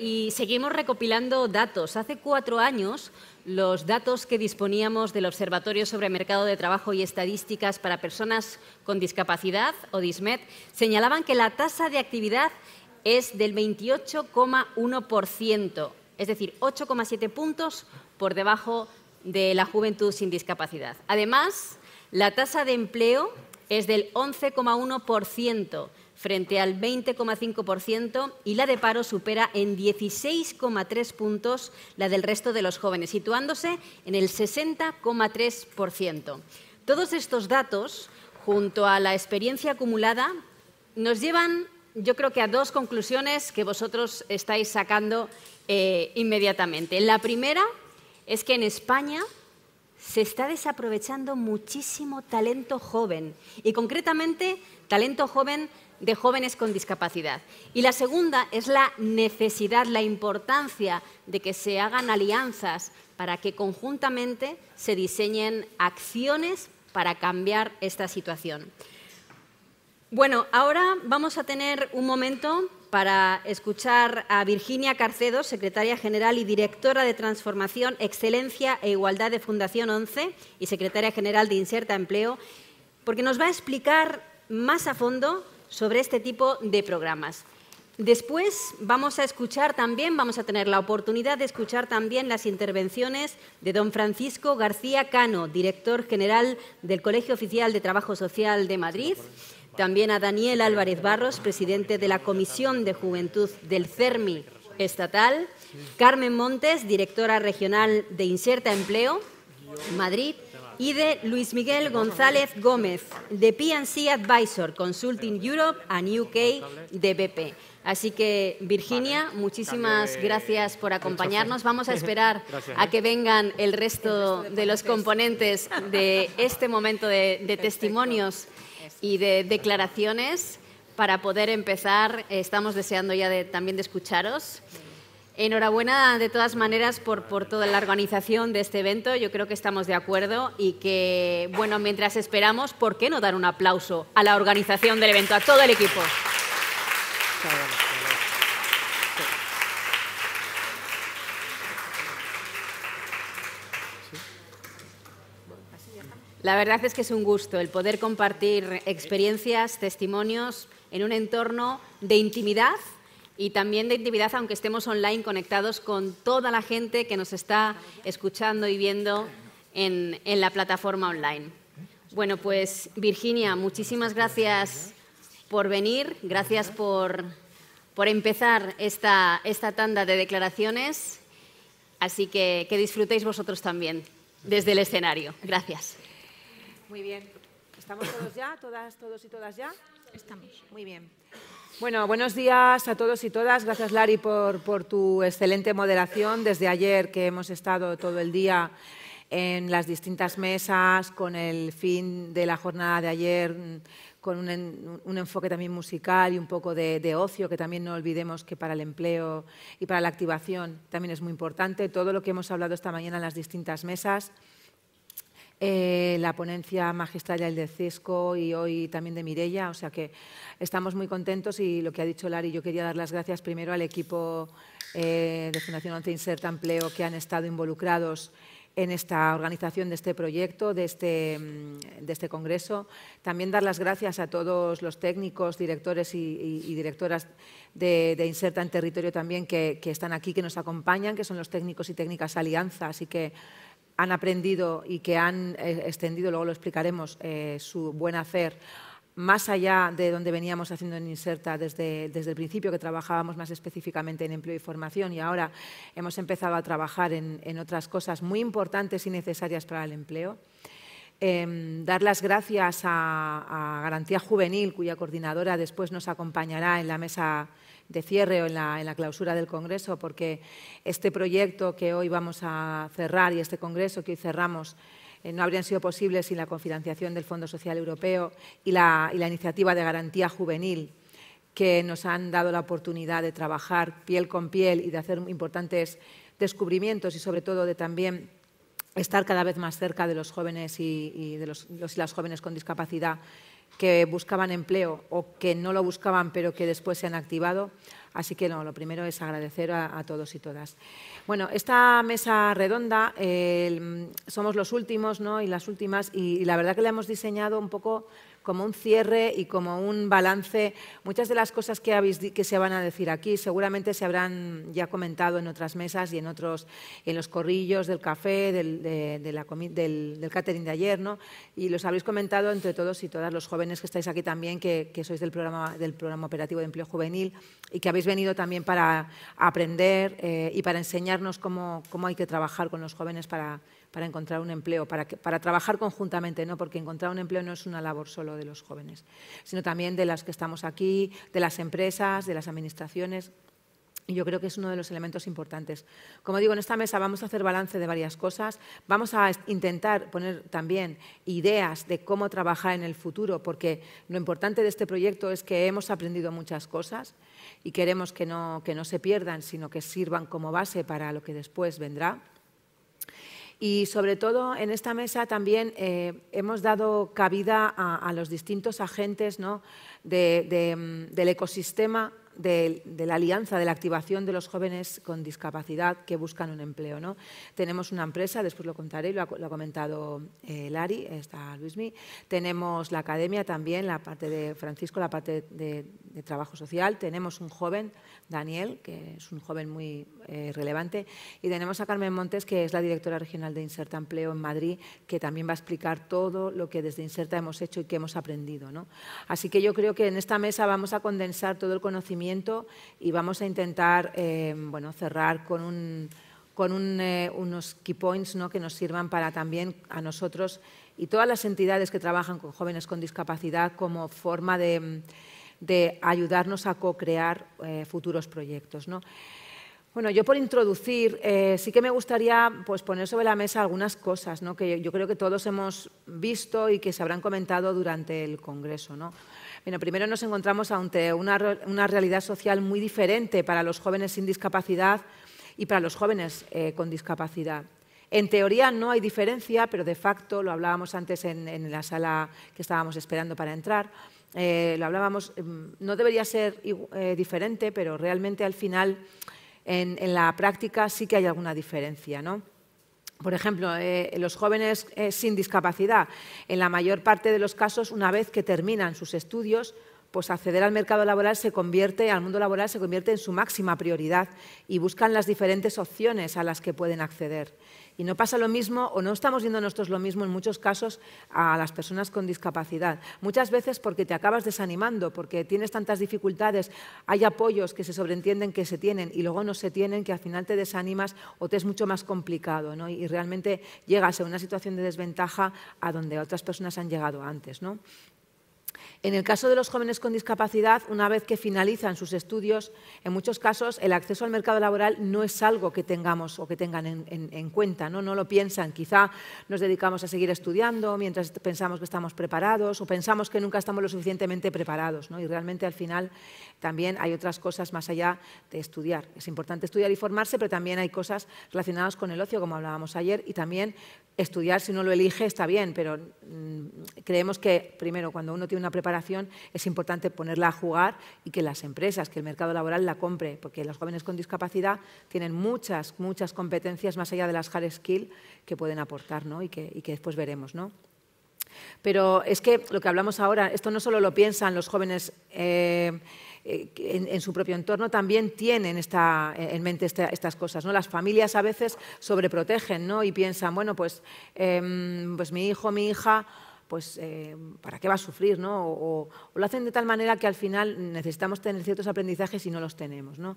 Y seguimos recopilando datos. Hace cuatro años, los datos que disponíamos del Observatorio sobre Mercado de Trabajo y Estadísticas para Personas con Discapacidad, o DISMED, e señalaban que la tasa de actividad es del 28,1%, es decir, 8,7 puntos por debajo de la juventud sin discapacidad. Además, la tasa de empleo es del 11,1%, frente al 20,5% y la de paro supera en 16,3 puntos la del resto de los jóvenes, situándose en el 60,3%. Todos estos datos, junto a la experiencia acumulada, nos llevan, yo creo que, a dos conclusiones que vosotros estáis sacando eh, inmediatamente. La primera es que en España se está desaprovechando muchísimo talento joven y concretamente talento joven de jóvenes con discapacidad. Y la segunda es la necesidad, la importancia de que se hagan alianzas para que conjuntamente se diseñen acciones para cambiar esta situación. Bueno, ahora vamos a tener un momento para escuchar a Virginia Carcedo, secretaria general y directora de Transformación, Excelencia e Igualdad de Fundación 11 y secretaria general de Inserta Empleo, porque nos va a explicar más a fondo sobre este tipo de programas. Después vamos a escuchar también, vamos a tener la oportunidad de escuchar también las intervenciones de don Francisco García Cano, director general del Colegio Oficial de Trabajo Social de Madrid, también a Daniel Álvarez Barros, presidente de la Comisión de Juventud del CERMI estatal, Carmen Montes, directora regional de Inserta Empleo, Madrid, y de Luis Miguel González Gómez, de PNC Advisor, Consulting Europe and UK de BP. Así que, Virginia, muchísimas gracias por acompañarnos. Vamos a esperar a ¿eh? que vengan el resto de los componentes de este momento de, testimonios y de declaraciones para poder empezar. Estamos deseando ya también de escucharos. Enhorabuena de todas maneras por, toda la organización de este evento. Yo creo que estamos de acuerdo y que, bueno, mientras esperamos, ¿por qué no dar un aplauso a la organización del evento, a todo el equipo? La verdad es que es un gusto el poder compartir experiencias, testimonios en un entorno de intimidad y también de intimidad, aunque estemos online conectados con toda la gente que nos está escuchando y viendo en, la plataforma online. Bueno, pues Virginia, muchísimas gracias por venir, gracias por, empezar esta, esta tanda de declaraciones, así que que disfrutéis vosotros también desde el escenario. Gracias. Muy bien. ¿Estamos todos ya? ¿Todas, todos y todas ya? Estamos. Muy bien. Bueno, buenos días a todos y todas. Gracias, Lari, por, tu excelente moderación. Desde ayer que hemos estado todo el día en las distintas mesas, con el fin de la jornada de ayer, con un, enfoque también musical y un poco de, de, ocio, que también no olvidemos que para el empleo y para la activación también es muy importante. Todo lo que hemos hablado esta mañana en las distintas mesas. Eh, la ponencia magistral de Cisco y hoy también de Mirella. O sea que estamos muy contentos y lo que ha dicho Lari, yo quería dar las gracias primero al equipo eh, de Fundación 11 Inserta Empleo que han estado involucrados en esta organización de este proyecto, de este, mm, este congreso. También dar las gracias a todos los técnicos, directores y, directoras de, Inserta en Territorio también que, que están aquí, que nos acompañan, que son los técnicos y técnicas Alianza. Así que han aprendido y que han eh, extendido, luego lo explicaremos, eh, su buen hacer más allá de donde veníamos haciendo en Inserta desde, desde, el principio, que trabajábamos más específicamente en empleo y formación y ahora hemos empezado a trabajar en, otras cosas muy importantes y necesarias para el empleo. Em, dar las gracias a, a Garantía Juvenil, cuya coordinadora después nos acompañará en la mesa de cierre o en la, clausura del Congreso, porque este proyecto que hoy vamos a cerrar y este Congreso que hoy cerramos eh, no habrían sido posibles sin la cofinanciación del Fondo Social Europeo y la, iniciativa de garantía juvenil que nos han dado la oportunidad de trabajar piel con piel y de hacer importantes descubrimientos y sobre todo de también estar cada vez más cerca de los jóvenes y, de los, y las jóvenes con discapacidad que buscaban empleo o que no lo buscaban pero que después se han activado. Así que lo primero es agradecer a, todos y todas. Bueno, esta mesa redonda mm, somos los últimos ¿no? y las últimas y, y la verdad que la hemos diseñado un poco como un cierre y como un balance. Muchas de las cosas que, se van a decir aquí seguramente se habrán ya comentado en otras mesas y en otros, en los corrillos del café, del, de, del, catering de ayer, Y los habéis comentado entre todos y todas los jóvenes que estáis aquí también, que, sois del programa, del programa operativo de empleo juvenil y que habéis venido también para aprender eh, y para enseñarnos cómo hay que trabajar con los jóvenes para para encontrar un empleo, para, trabajar conjuntamente, ¿no? porque encontrar un empleo no es una labor solo de los jóvenes, sino también de las que estamos aquí, de las empresas, de las administraciones. Y yo creo que es uno de los elementos importantes. Como digo, en esta mesa vamos a hacer balance de varias cosas. Vamos a intentar poner también ideas de cómo trabajar en el futuro, porque lo importante de este proyecto es que hemos aprendido muchas cosas y queremos que no se pierdan, sino que sirvan como base para lo que después vendrá. Y sobre todo en esta mesa también eh, hemos dado cabida a, los distintos agentes mm, del ecosistema de, la alianza, de la activación de los jóvenes con discapacidad que buscan un empleo. ¿no? Tenemos una empresa, después lo contaré, lo ha, lo ha comentado eh, Lari, está Luismi. Tenemos la academia también, la parte de Francisco, la parte de, trabajo social. Tenemos un joven, Daniel, que es un joven muy eh, relevante. Y tenemos a Carmen Montes, que es la directora regional de Inserta Empleo en Madrid, que también va a explicar todo lo que desde Inserta hemos hecho y que hemos aprendido. ¿no? Así que yo creo que en esta mesa vamos a condensar todo el conocimiento y vamos a intentar em, cerrar con, eh, unos key points que nos sirvan para también a nosotros y todas las entidades que trabajan con jóvenes con discapacidad como forma de, ayudarnos a co-crear eh, futuros proyectos. ¿no? Bueno, yo por introducir, eh, sí que me gustaría pues, poner sobre la mesa algunas cosas ¿no? que yo creo que todos hemos visto y que se habrán comentado durante el Congreso. ¿no? Bueno, primero nos encontramos ante una, realidad social muy diferente para los jóvenes sin discapacidad y para los jóvenes eh, con discapacidad. En teoría no hay diferencia, pero de facto, lo hablábamos antes en, la sala que estábamos esperando para entrar, eh, lo hablábamos, em, no debería ser eh, diferente, pero realmente al final en, en, la práctica sí que hay alguna diferencia. ¿no? Por ejemplo, eh, los jóvenes eh, sin discapacidad, en la mayor parte de los casos, una vez que terminan sus estudios, pues acceder al mercado laboral se convierte, al mundo laboral se convierte en su máxima prioridad y buscan las diferentes opciones a las que pueden acceder. Y no pasa lo mismo o no estamos viendo nosotros lo mismo en muchos casos a las personas con discapacidad. Muchas veces porque te acabas desanimando, porque tienes tantas dificultades, hay apoyos que se sobreentienden que se tienen y luego no se tienen, que al final te desanimas o te es mucho más complicado. ¿no? Y realmente llegas a una situación de desventaja a donde otras personas han llegado antes. ¿no? En el caso de los jóvenes con discapacidad, una vez que finalizan sus estudios, en muchos casos el acceso al mercado laboral no es algo que tengamos o que tengan en, cuenta, ¿no? lo piensan. Quizá nos dedicamos a seguir estudiando mientras pensamos que estamos preparados o pensamos que nunca estamos lo suficientemente preparados. Y realmente al final también hay otras cosas más allá de estudiar. Es importante estudiar y formarse, pero también hay cosas relacionadas con el ocio, como hablábamos ayer, y también estudiar, si uno lo elige, está bien, pero mm, creemos que, primero, cuando uno tiene una preparación, es importante ponerla a jugar y que las empresas, que el mercado laboral la compre, porque los jóvenes con discapacidad tienen muchas, muchas competencias más allá de las hard skills que pueden aportar ¿no? y, que, después veremos. ¿no? Pero es que lo que hablamos ahora, esto no solo lo piensan los jóvenes. Eh, eh, en, su propio entorno también tienen esta, eh, en mente estas cosas. ¿no? Las familias a veces sobreprotegen ¿no? y piensan, bueno, pues, em, pues mi hijo, mi hija pues eh, ¿para qué va a sufrir? ¿no? O, lo hacen de tal manera que al final necesitamos tener ciertos aprendizajes y no los tenemos. ¿no?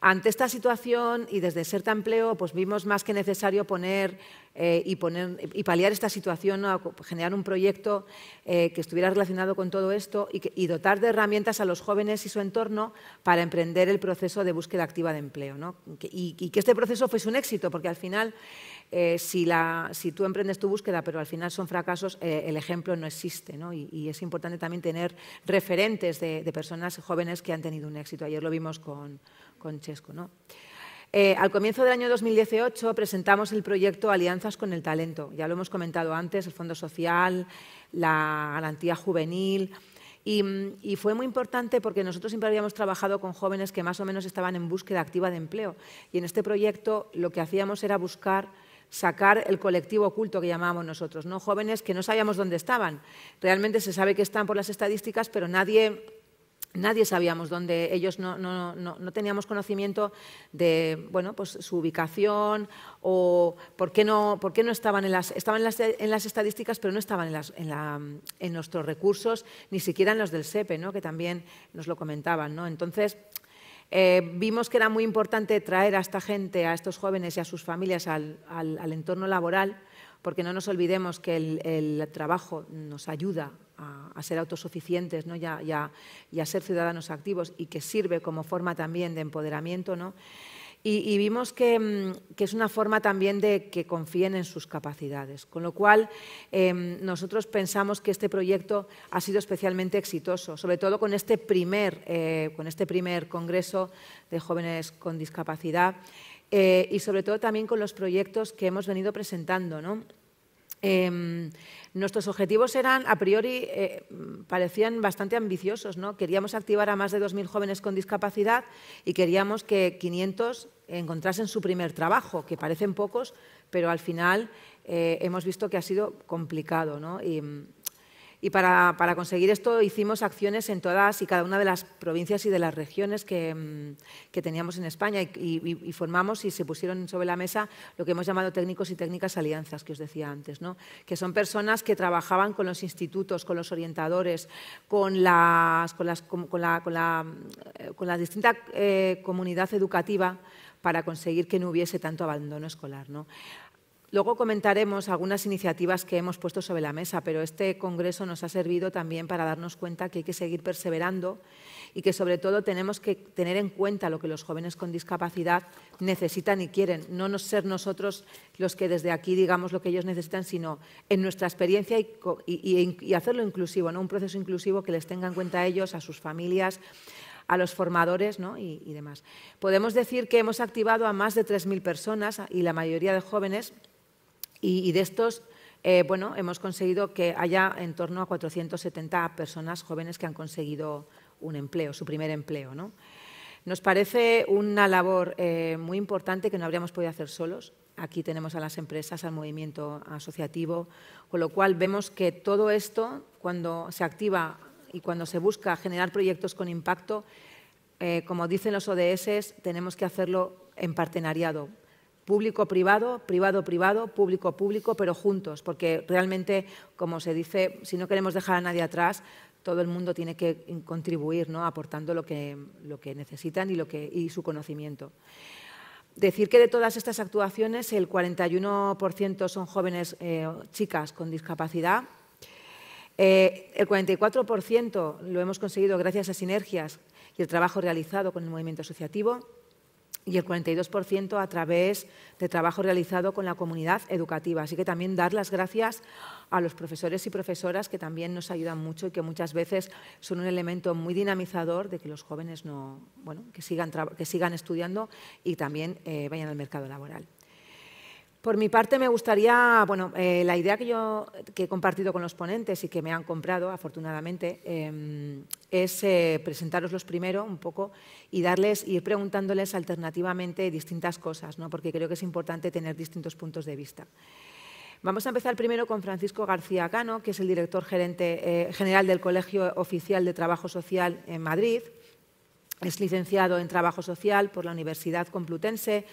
Ante esta situación y desde Serta Empleo, pues vimos más que necesario poner eh, y, paliar esta situación, generar un proyecto eh, que estuviera relacionado con todo esto y, dotar de herramientas a los jóvenes y su entorno para emprender el proceso de búsqueda activa de empleo. Y, y que este proceso fuese un éxito, porque al final eh, si, tú emprendes tu búsqueda, pero al final son fracasos, eh, el ejemplo no existe. Y, es importante también tener referentes de, personas jóvenes que han tenido un éxito. Ayer lo vimos con, Chesco. Eh, al comienzo del año 2018 presentamos el proyecto Alianzas con el Talento. Ya lo hemos comentado antes, el Fondo Social, la garantía juvenil. Y, y, fue muy importante porque nosotros siempre habíamos trabajado con jóvenes que más o menos estaban en búsqueda activa de empleo. Y en este proyecto lo que hacíamos era buscar sacar el colectivo oculto que llamábamos nosotros, ¿no? jóvenes que no sabíamos dónde estaban. Realmente se sabe que están por las estadísticas, pero nadie nadie sabíamos dónde ellos no, teníamos conocimiento de bueno pues su ubicación o por qué no por qué no estaban en las estaban en las, en estadísticas pero no estaban en, las, en, en, nuestros recursos ni siquiera en los del SEPE ¿no? que también nos lo comentaban ¿no? entonces eh, vimos que era muy importante traer a esta gente, a estos jóvenes y a sus familias al, entorno laboral, porque no nos olvidemos que el, trabajo nos ayuda a, ser autosuficientes y, a, ser ciudadanos activos y que sirve como forma también de empoderamiento. Y, vimos mm, que, es una forma también de que confíen en sus capacidades. Con lo cual, em, nosotros pensamos que este proyecto ha sido especialmente exitoso, sobre todo con este primer, eh, con este primer Congreso de Jóvenes con Discapacidad eh, y sobre todo también con los proyectos que hemos venido presentando. Em, nuestros objetivos eran, a priori, eh, parecían bastante ambiciosos. ¿no? Queríamos activar a más de 2.000 jóvenes con discapacidad y queríamos que 500 encontrasen su primer trabajo, que parecen pocos, pero al final eh, hemos visto que ha sido complicado. ¿no? Y para, conseguir esto hicimos acciones en todas y cada una de las provincias y de las regiones que, mm, teníamos en España y, formamos y se pusieron sobre la mesa lo que hemos llamado técnicos y técnicas alianzas, que os decía antes, que son personas que trabajaban con los institutos, con los orientadores, con, las, las, eh, con, la, distinta eh, comunidad educativa para conseguir que no hubiese tanto abandono escolar. ¿no? Luego comentaremos algunas iniciativas que hemos puesto sobre la mesa, pero este Congreso nos ha servido también para darnos cuenta que hay que seguir perseverando y que sobre todo tenemos que tener en cuenta lo que los jóvenes con discapacidad necesitan y quieren, no ser nosotros los que desde aquí digamos lo que ellos necesitan, sino en nuestra experiencia y, hacerlo inclusivo, ¿no? un proceso inclusivo que les tenga en cuenta a ellos, a sus familias, a los formadores ¿no? y, y demás. Podemos decir que hemos activado a más de 3.000 personas y la mayoría de jóvenes y, de estos eh, bueno, hemos conseguido que haya en torno a 470 personas jóvenes que han conseguido un empleo, su primer empleo. ¿no? Nos parece una labor eh, muy importante que no habríamos podido hacer solos. Aquí tenemos a las empresas, al movimiento asociativo, con lo cual vemos que todo esto, cuando se activa y cuando se busca generar proyectos con impacto, eh, como dicen los ODS, tenemos que hacerlo en partenariado, público-privado, privado-privado, público-público, pero juntos, porque realmente, como se dice, si no queremos dejar a nadie atrás, todo el mundo tiene que contribuir, ¿no? aportando lo que, lo que necesitan y, lo que, y su conocimiento. Decir que de todas estas actuaciones el 41% son jóvenes eh, chicas con discapacidad, eh, el 44% lo hemos conseguido gracias a sinergias y el trabajo realizado con el movimiento asociativo, y el 42% a través de trabajo realizado con la comunidad educativa. Así que también dar las gracias a los profesores y profesoras que también nos ayudan mucho y que muchas veces son un elemento muy dinamizador de que los jóvenes no, bueno, que, sigan que sigan estudiando y también eh, vayan al mercado laboral. Por mi parte, me gustaría, bueno, eh, la idea que yo que he compartido con los ponentes y que me han comprado, afortunadamente, em, es eh, presentaros los primero un poco y darles, ir preguntándoles alternativamente distintas cosas, ¿no? porque creo que es importante tener distintos puntos de vista. Vamos a empezar primero con Francisco García Cano, que es el director eh, general del Colegio Oficial de Trabajo Social en Madrid. Es licenciado en Trabajo Social por la Universidad Complutense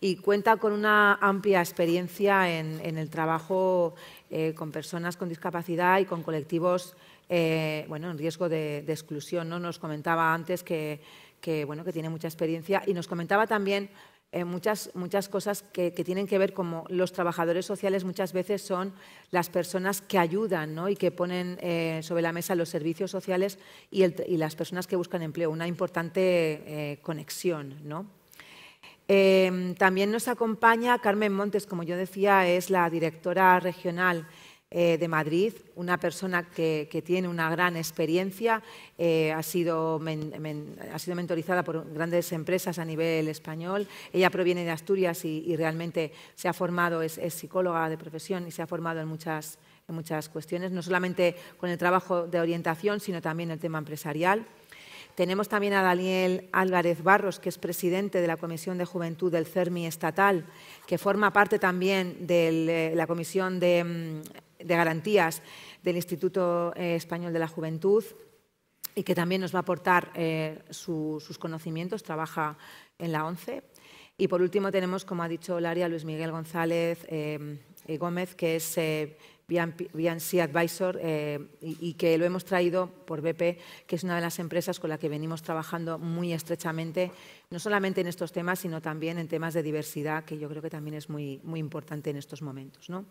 y cuenta con una amplia experiencia en, el trabajo eh, con personas con discapacidad y con colectivos eh, bueno, en riesgo de, exclusión. ¿no? Nos comentaba antes bueno, que tiene mucha experiencia y nos comentaba también eh, muchas, muchas cosas que, tienen que ver como los trabajadores sociales muchas veces son las personas que ayudan y que ponen eh, sobre la mesa los servicios sociales y, las personas que buscan empleo, una importante eh, conexión. Em, también nos acompaña Carmen Montes, como yo decía, es la directora regional eh, de Madrid, una persona que, tiene una gran experiencia, eh, ha, sido ha, sido mentorizada por grandes empresas a nivel español. Ella proviene de Asturias y, realmente se ha formado, es, psicóloga de profesión y se ha formado en muchas, en muchas cuestiones, no solamente con el trabajo de orientación, sino también el tema empresarial. Tenemos también a Daniel Álvarez Barros, que es presidente de la Comisión de Juventud del CERMI estatal, que forma parte también de eh, la Comisión de mm, de Garantías del Instituto eh, Español de la Juventud y que también nos va a aportar eh, sus conocimientos, trabaja en la ONCE. Y por último tenemos, como ha dicho Laria, Luis Miguel González eh, Gómez, que es BNC Advisor y, que lo hemos traído por BP, que es una de las empresas con la que venimos trabajando muy estrechamente, no solamente en estos temas, sino también en temas de diversidad, que yo creo que también es muy, muy importante en estos momentos. ¿no?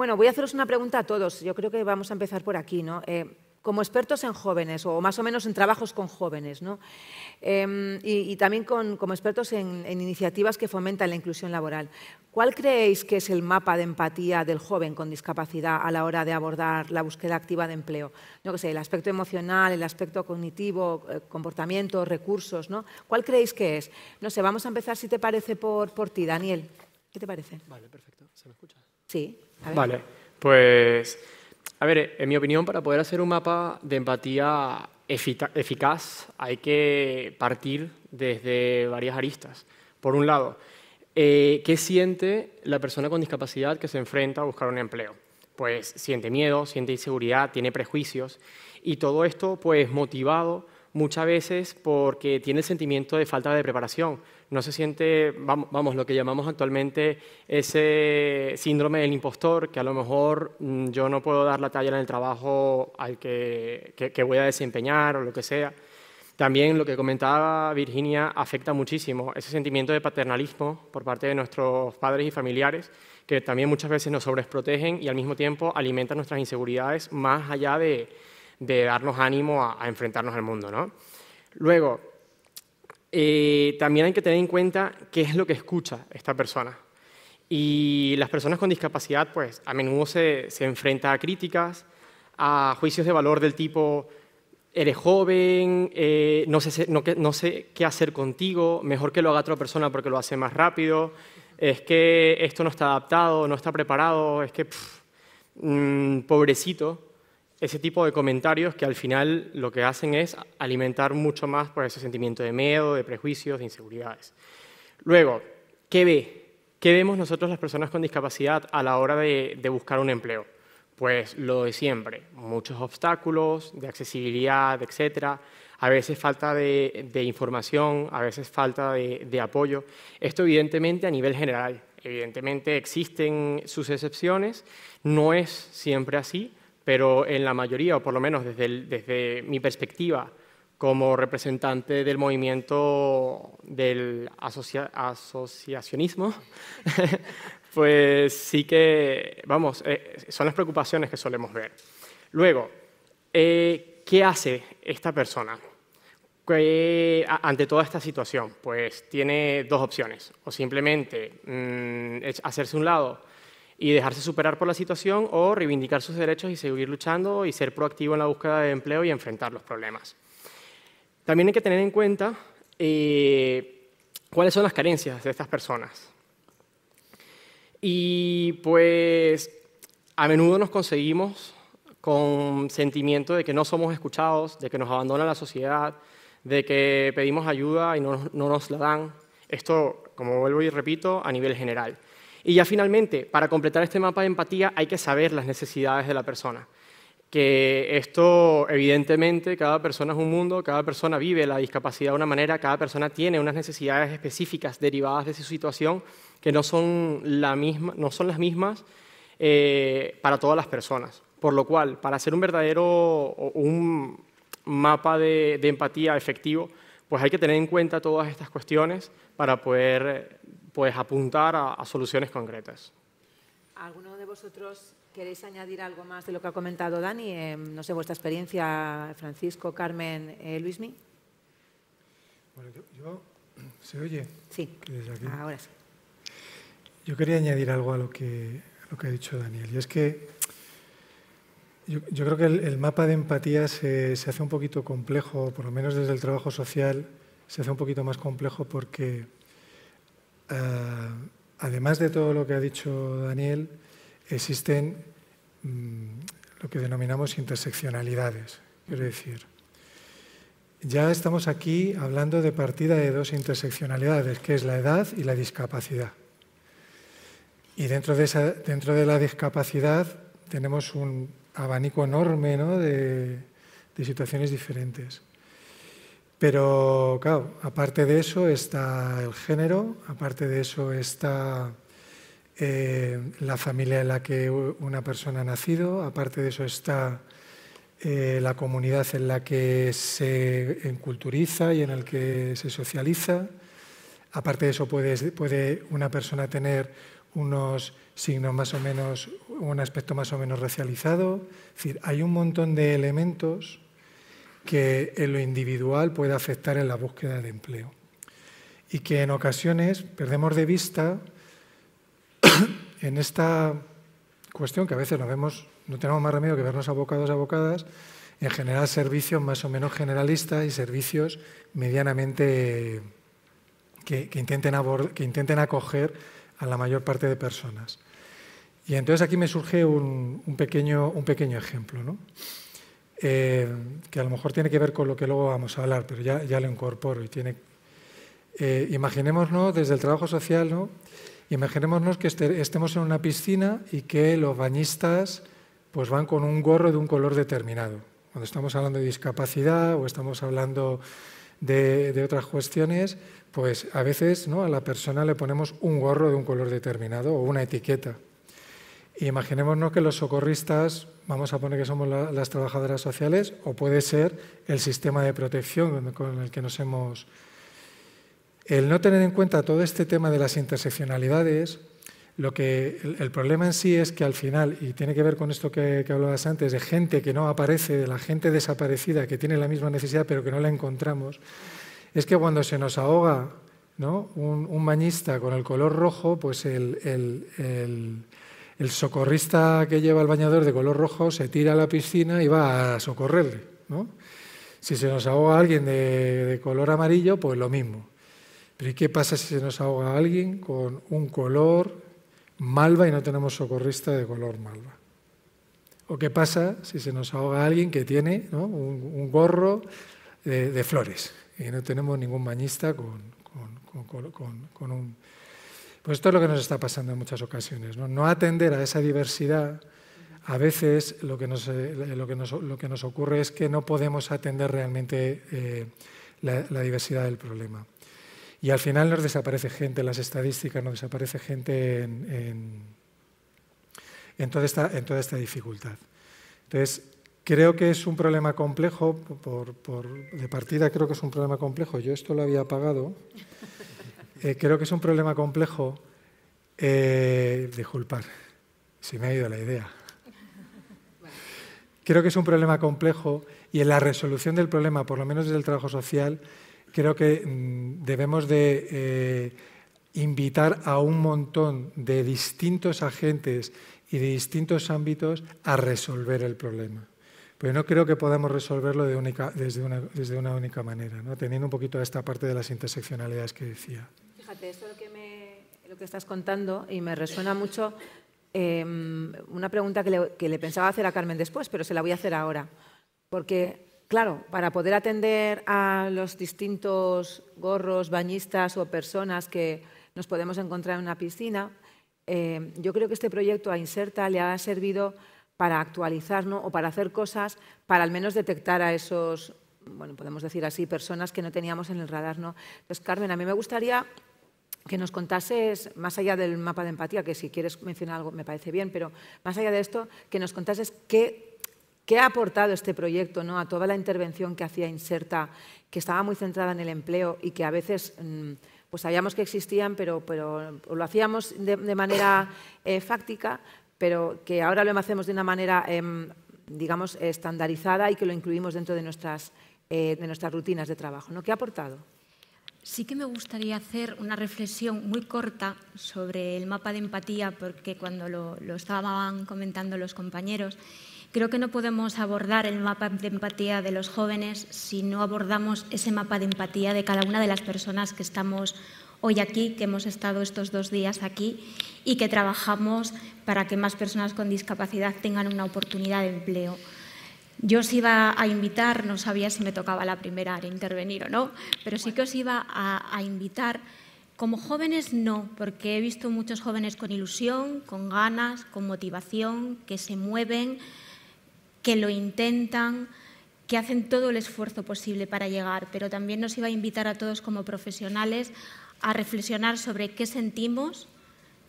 Bueno, voy a haceros una pregunta a todos. Yo creo que vamos a empezar por aquí, ¿no? Eh, como expertos en jóvenes, o más o menos en trabajos con jóvenes, ¿no? Em, y, también como expertos en, iniciativas que fomentan la inclusión laboral, ¿cuál creéis que es el mapa de empatía del joven con discapacidad a la hora de abordar la búsqueda activa de empleo? No sé, el aspecto emocional, el aspecto cognitivo, eh, comportamiento, recursos, ¿no? ¿Cuál creéis que es? No sé, vamos a empezar, si te parece, por, por ti, Daniel. ¿Qué te parece? Vale, perfecto. ¿Se me escucha? Sí. Vale, pues a ver, en mi opinión, para poder hacer un mapa de empatía eficaz hay que partir desde varias aristas. Por un lado, eh, ¿qué siente la persona con discapacidad que se enfrenta a buscar un empleo? Pues siente miedo, siente inseguridad, tiene prejuicios y todo esto pues motivado muchas veces porque tiene el sentimiento de falta de preparación, no se siente, vamos, lo que llamamos actualmente ese síndrome del impostor, que a lo mejor mm, yo no puedo dar la talla en el trabajo al que, voy a desempeñar o lo que sea. También lo que comentaba Virginia afecta muchísimo ese sentimiento de paternalismo por parte de nuestros padres y familiares, que también muchas veces nos sobreprotegen y al mismo tiempo alimentan nuestras inseguridades más allá de, darnos ánimo a, enfrentarnos al mundo. ¿no? Luego, eh, también hay que tener en cuenta qué es lo que escucha esta persona. Y las personas con discapacidad, pues a menudo se, se enfrentan a críticas, a juicios de valor del tipo, eres joven, eh, no, sé, qué hacer contigo, mejor que lo haga otra persona porque lo hace más rápido, es que esto no está adaptado, no está preparado, es que, mm, pobrecito ese tipo de comentarios que al final lo que hacen es alimentar mucho más por pues, ese sentimiento de miedo, de prejuicios, de inseguridades. Luego, ¿qué ve? ¿Qué vemos nosotros las personas con discapacidad a la hora de, buscar un empleo? Pues lo de siempre, muchos obstáculos de accesibilidad, etcétera, a veces falta de, información, a veces falta de apoyo. Esto evidentemente a nivel general, evidentemente existen sus excepciones, no es siempre así, pero en la mayoría, o por lo menos desde, desde mi perspectiva como representante del movimiento del asociacionismo, pues sí que, vamos, eh, son las preocupaciones que solemos ver. Luego, eh, ¿qué hace esta persona ante toda esta situación? Pues tiene dos opciones, o simplemente mm, hacerse un lado y dejarse superar por la situación o reivindicar sus derechos y seguir luchando y ser proactivo en la búsqueda de empleo y enfrentar los problemas. También hay que tener en cuenta eh, cuáles son las carencias de estas personas. Y pues a menudo nos conseguimos con sentimiento de que no somos escuchados, de que nos abandona la sociedad, de que pedimos ayuda y no nos la dan. Esto, como vuelvo y repito, a nivel general. Y ya finalmente, para completar este mapa de empatía hay que saber las necesidades de la persona. Que esto, evidentemente, cada persona es un mundo, cada persona vive la discapacidad de una manera, cada persona tiene unas necesidades específicas derivadas de su situación que no son, la misma, no son las mismas eh, para todas las personas. Por lo cual, para hacer un verdadero un mapa de empatía efectivo, pues hay que tener en cuenta todas estas cuestiones para poder pues apuntar a, soluciones concretas. ¿Alguno de vosotros queréis añadir algo más de lo que ha comentado Dani? Eh, no sé, vuestra experiencia, Francisco, Carmen, eh, Luismi. Bueno, yo, ¿Se oye? Sí, ahora sí. Yo quería añadir algo a lo que, ha dicho Daniel, y es que yo, creo que el, mapa de empatía se, se hace un poquito complejo, por lo menos desde el trabajo social, se hace un poquito más complejo porque Ah, además de todo lo que ha dicho Daniel, existen mm, lo que denominamos interseccionalidades. Quiero decir, ya estamos aquí hablando de partida de dos interseccionalidades, que es la edad y la discapacidad. Y dentro de, dentro de la discapacidad tenemos un abanico enorme de situaciones diferentes. Pero, claro, aparte de eso está el género, aparte de eso está eh, la familia en la que una persona ha nacido, aparte de eso está eh, la comunidad en la que se enculturiza y en la que se socializa. Aparte de eso puede, puede una persona tener unos signos más o menos, un aspecto más o menos racializado. Es decir, hay un montón de elementos que en lo individual puede afectar en la búsqueda de empleo. Y que en ocasiones perdemos de vista en esta cuestión que a veces nos vemos, no tenemos más remedio que vernos abocados, abocadas, en general servicios más o menos generalistas y servicios medianamente que, que intenten, que intenten acoger a la mayor parte de personas. Y entonces aquí me surge un, un pequeño, ejemplo. Eh, que a lo mejor tiene que ver con lo que luego vamos a hablar, pero ya, lo incorporo. Y tiene, eh, imaginémonos desde el trabajo social, ¿no? imaginémonos que este, estemos en una piscina y que los bañistas pues van con un gorro de un color determinado. Cuando estamos hablando de discapacidad o estamos hablando de, de, otras cuestiones, pues a veces ¿no? a la persona le ponemos un gorro de un color determinado o una etiqueta imaginémonos que los socorristas, vamos a poner que somos las trabajadoras sociales, o puede ser el sistema de protección con el que nos hemos... El no tener en cuenta todo este tema de las interseccionalidades, lo que el, problema en sí es que al final, y tiene que ver con esto que, hablabas antes, de gente que no aparece, de la gente desaparecida, que tiene la misma necesidad pero que no la encontramos, es que cuando se nos ahoga ¿no? un, mañista bañista con el color rojo, pues el el socorrista que lleva el bañador de color rojo se tira a la piscina y va a socorrerle. ¿no? Si se nos ahoga alguien de, color amarillo, pues lo mismo. Pero ¿y qué pasa si se nos ahoga alguien con un color malva y no tenemos socorrista de color malva? ¿O qué pasa si se nos ahoga alguien que tiene un, gorro de, flores y no tenemos ningún bañista con un pues esto es lo que nos está pasando en muchas ocasiones. No, atender a esa diversidad, a veces eh, lo que nos, ocurre es que no podemos atender realmente eh, la, diversidad del problema. Y al final nos desaparece gente en las estadísticas, nos desaparece gente en, toda, esta, en toda esta dificultad. Entonces, Creo que es un problema complejo, de partida creo que es un problema complejo. Yo esto lo había pagado, eh, creo que es un problema complejo. Eh, disculpar, si me ha ido la idea. Creo que es un problema complejo y en la resolución del problema, por lo menos desde el trabajo social, creo que mm, debemos de eh, invitar a un montón de distintos agentes y de distintos ámbitos a resolver el problema. Pero pues no creo que podamos resolverlo desde, una, única manera, teniendo un poquito esta parte de las interseccionalidades que decía de eso lo que, me, lo que estás contando y me resuena mucho em, una pregunta que le, pensaba hacer a Carmen después, pero se la voy a hacer ahora. Porque, claro, para poder atender a los distintos gorros, bañistas o personas que nos podemos encontrar en una piscina, em, yo creo que este proyecto a Inserta le ha servido para actualizarnos o para hacer cosas para al menos detectar a esos, bueno, podemos decir así, personas que no teníamos en el radar. ¿no? Entonces, Carmen, a mí me gustaría que nos contases, más allá del mapa de empatía, que si quieres mencionar algo me parece bien, pero más allá de esto, que nos contases qué, ha aportado este proyecto ¿no? a toda la intervención que hacía Inserta, que estaba muy centrada en el empleo y que a veces... Mm, pues sabíamos que existían, pero, pero lo hacíamos de, manera eh, fáctica, pero que ahora lo hacemos de una manera, em, digamos, estandarizada y que lo incluimos dentro de nuestras, eh, de nuestras rutinas de trabajo. ¿no? ¿Qué ha aportado? Sí que me gustaría hacer una reflexión muy corta sobre el mapa de empatía, porque cuando lo, lo estaban comentando los compañeros, Creo que no podemos abordar el mapa de empatía de los jóvenes si no abordamos ese mapa de empatía de cada una de las personas que estamos hoy aquí, que hemos estado estos dos días aquí y que trabajamos para que más personas con discapacidad tengan una oportunidad de empleo. Yo os iba a invitar, no sabía si me tocaba la primera a intervenir o no, pero sí que os iba a, invitar. Como jóvenes no, porque he visto muchos jóvenes con ilusión, con ganas, con motivación, que se mueven, que lo intentan, que hacen todo el esfuerzo posible para llegar, pero también nos iba a invitar a todos como profesionales a reflexionar sobre qué sentimos,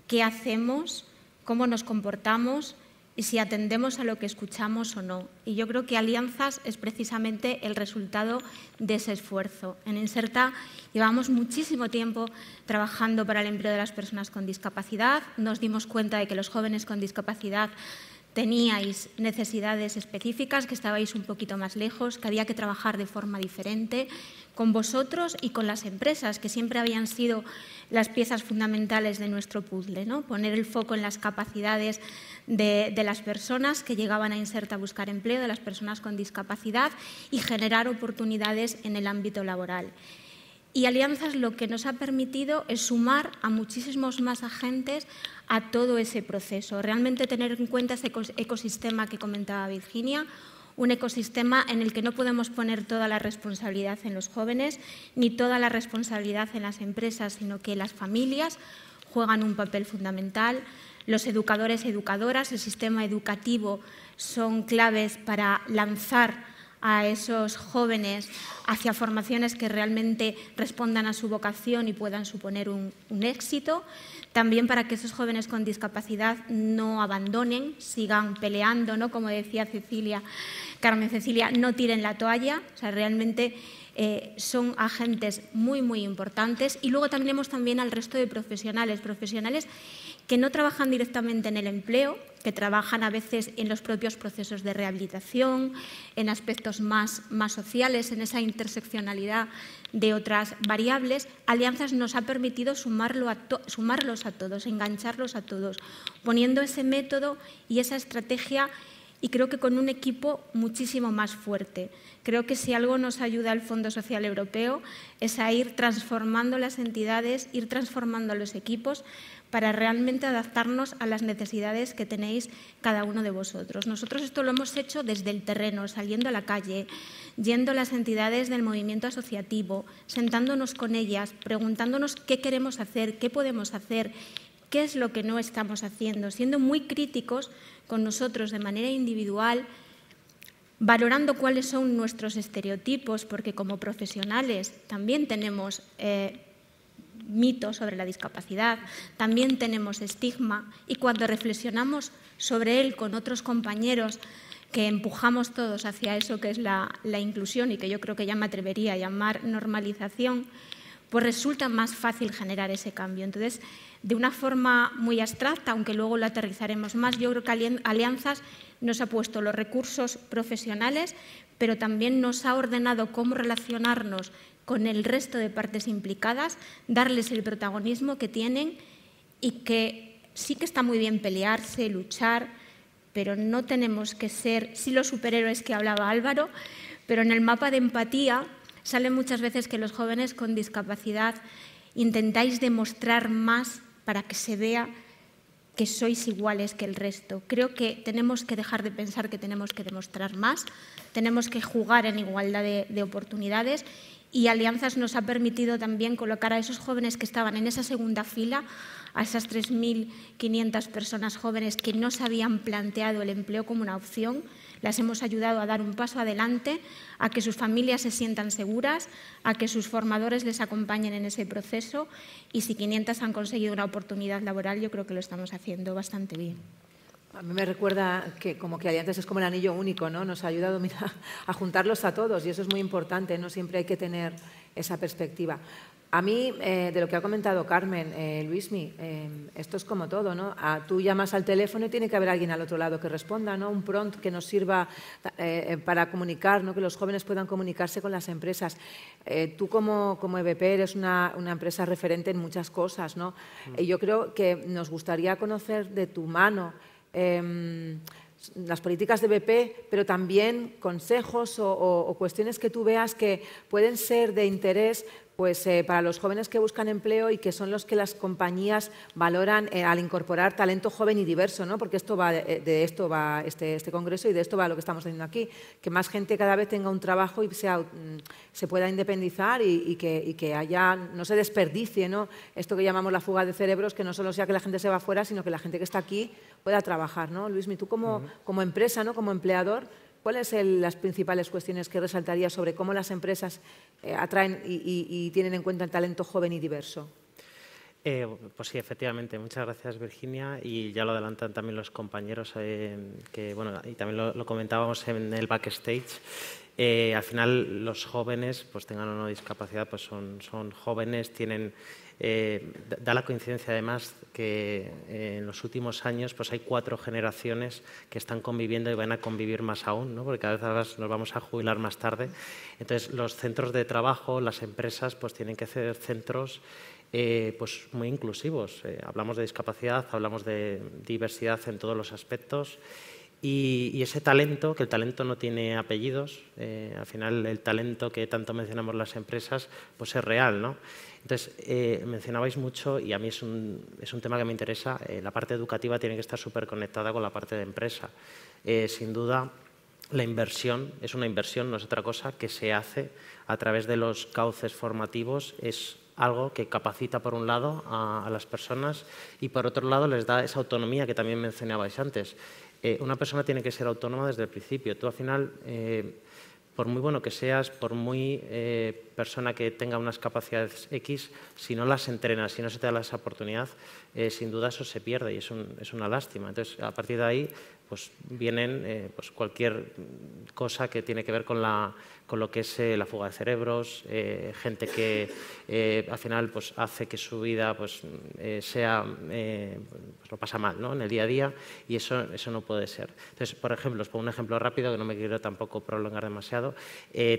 qué hacemos, cómo nos comportamos y si atendemos a lo que escuchamos o no. Y yo creo que Alianzas es precisamente el resultado de ese esfuerzo. En Inserta llevamos muchísimo tiempo trabajando para el empleo de las personas con discapacidad. Nos dimos cuenta de que los jóvenes con discapacidad teníais necesidades específicas, que estabais un poquito más lejos, que había que trabajar de forma diferente con vosotros y con las empresas, que siempre habían sido las piezas fundamentales de nuestro puzzle. ¿no? Poner el foco en las capacidades de, las personas que llegaban a Inserta a buscar empleo, de las personas con discapacidad y generar oportunidades en el ámbito laboral. Y Alianzas lo que nos ha permitido es sumar a muchísimos más agentes a todo ese proceso. Realmente tener en cuenta ese ecosistema que comentaba Virginia, un ecosistema en el que no podemos poner toda la responsabilidad en los jóvenes ni toda la responsabilidad en las empresas, sino que las familias juegan un papel fundamental. Los educadores y educadoras, el sistema educativo son claves para lanzar a esos jóvenes hacia formaciones que realmente respondan a su vocación y puedan suponer un, éxito, también para que esos jóvenes con discapacidad no abandonen, sigan peleando, ¿no? como decía Cecilia, Carmen Cecilia, no tiren la toalla, o sea, realmente eh, son agentes muy, muy importantes. Y luego tenemos también al resto de profesionales, profesionales que no trabajan directamente en el empleo, que trabajan a veces en los propios procesos de rehabilitación, en aspectos más, más sociales, en esa interseccionalidad de otras variables. Alianzas nos ha permitido sumarlo a sumarlos a todos, engancharlos a todos, poniendo ese método y esa estrategia y creo que con un equipo muchísimo más fuerte. Creo que si algo nos ayuda el Fondo Social Europeo es a ir transformando las entidades, ir transformando los equipos para realmente adaptarnos a las necesidades que tenéis cada uno de vosotros. Nosotros esto lo hemos hecho desde el terreno, saliendo a la calle, yendo a las entidades del movimiento asociativo, sentándonos con ellas, preguntándonos qué queremos hacer, qué podemos hacer qué es lo que no estamos haciendo, siendo muy críticos con nosotros de manera individual, valorando cuáles son nuestros estereotipos, porque como profesionales también tenemos eh, mitos sobre la discapacidad, también tenemos estigma y cuando reflexionamos sobre él con otros compañeros, que empujamos todos hacia eso que es la, la, inclusión y que yo creo que ya me atrevería a llamar normalización, pues resulta más fácil generar ese cambio. Entonces, de una forma muy abstracta, aunque luego lo aterrizaremos más, yo creo que Alianzas nos ha puesto los recursos profesionales, pero también nos ha ordenado cómo relacionarnos con el resto de partes implicadas, darles el protagonismo que tienen y que sí que está muy bien pelearse, luchar, pero no tenemos que ser, sí los superhéroes que hablaba Álvaro, pero en el mapa de empatía sale muchas veces que los jóvenes con discapacidad intentáis demostrar más para que se vea que sois iguales que el resto. Creo que tenemos que dejar de pensar que tenemos que demostrar más, tenemos que jugar en igualdad de, oportunidades y Alianzas nos ha permitido también colocar a esos jóvenes que estaban en esa segunda fila, a esas 3.500 personas jóvenes que no se habían planteado el empleo como una opción, las hemos ayudado a dar un paso adelante, a que sus familias se sientan seguras, a que sus formadores les acompañen en ese proceso y si 500 han conseguido una oportunidad laboral, yo creo que lo estamos haciendo bastante bien. A mí me recuerda que como que antes es como el anillo único, ¿no? Nos ha ayudado a juntarlos a todos y eso es muy importante, no siempre hay que tener esa perspectiva. A mí, eh, de lo que ha comentado Carmen, eh, Luismi, eh, esto es como todo, ¿no? tú llamas al teléfono y tiene que haber alguien al otro lado que responda, ¿no? Un prompt que nos sirva para comunicar, ¿no? Que los jóvenes puedan comunicarse con las empresas. tú como, como EBP eres una, empresa referente en muchas cosas, ¿no? Mm. Y yo creo que nos gustaría conocer de tu mano em, las políticas de EBP, pero también consejos o, cuestiones que tú veas que pueden ser de interés pues eh, para los jóvenes que buscan empleo y que son los que las compañías valoran eh, al incorporar talento joven y diverso, ¿no? porque esto va, eh, de, esto va este, este, congreso y de esto va lo que estamos haciendo aquí, que más gente cada vez tenga un trabajo y mm, se pueda independizar y, que, haya, no se desperdicie ¿no? esto que llamamos la fuga de cerebros, que no solo sea que la gente se va fuera, sino que la gente que está aquí pueda trabajar. ¿no? Luis, ¿tú como, como empresa, ¿no? como empleador, ¿Cuáles son las principales cuestiones que resaltaría sobre cómo las empresas eh, atraen y, tienen en cuenta el talento joven y diverso? Eh, pues sí, efectivamente. Muchas gracias, Virginia. Y ya lo adelantan también los compañeros, eh, que, bueno, y también lo, comentábamos en el backstage. al final los jóvenes, pues tengan o no discapacidad, pues son jóvenes, tienen eh, da la coincidencia además que eh, en los últimos años pues hay cuatro generaciones que están conviviendo y van a convivir más aún, ¿no? porque cada vez nos vamos a jubilar más tarde. Entonces los centros de trabajo, las empresas pues tienen que ser centros eh, pues muy inclusivos. hablamos de discapacidad, hablamos de diversidad en todos los aspectos. Y, ese talento, que el talento no tiene apellidos, al final el talento que tanto mencionamos las empresas, pues es real, ¿no? Entonces, eh, mencionabais mucho, y a mí es un, es un tema que me interesa, eh, la parte educativa tiene que estar súper conectada con la parte de empresa. Eh, sin duda, la inversión es una inversión, no es otra cosa, que se hace a través de los cauces formativos. Es algo que capacita, por un lado, a, a las personas y, por otro lado, les da esa autonomía que también mencionabais antes. una persona tiene que ser autónoma desde el principio. Tú, al final por muy bueno que seas, por muy eh, persona que tenga unas capacidades X, si no las entrenas, si no se te da esa oportunidad, eh, sin duda eso se pierde y es, es, una lástima. Entonces, a partir de ahí, pues vienen eh, pues, cualquier cosa que tiene que ver con, la, lo que es eh, la fuga de cerebros, eh, gente que al final pues, hace que su vida pues, mm, sea, lo pasa mal ¿no? en el día a día y eso, eso no puede ser. Entonces, por ejemplo, os pongo un ejemplo rápido que no me quiero tampoco prolongar demasiado.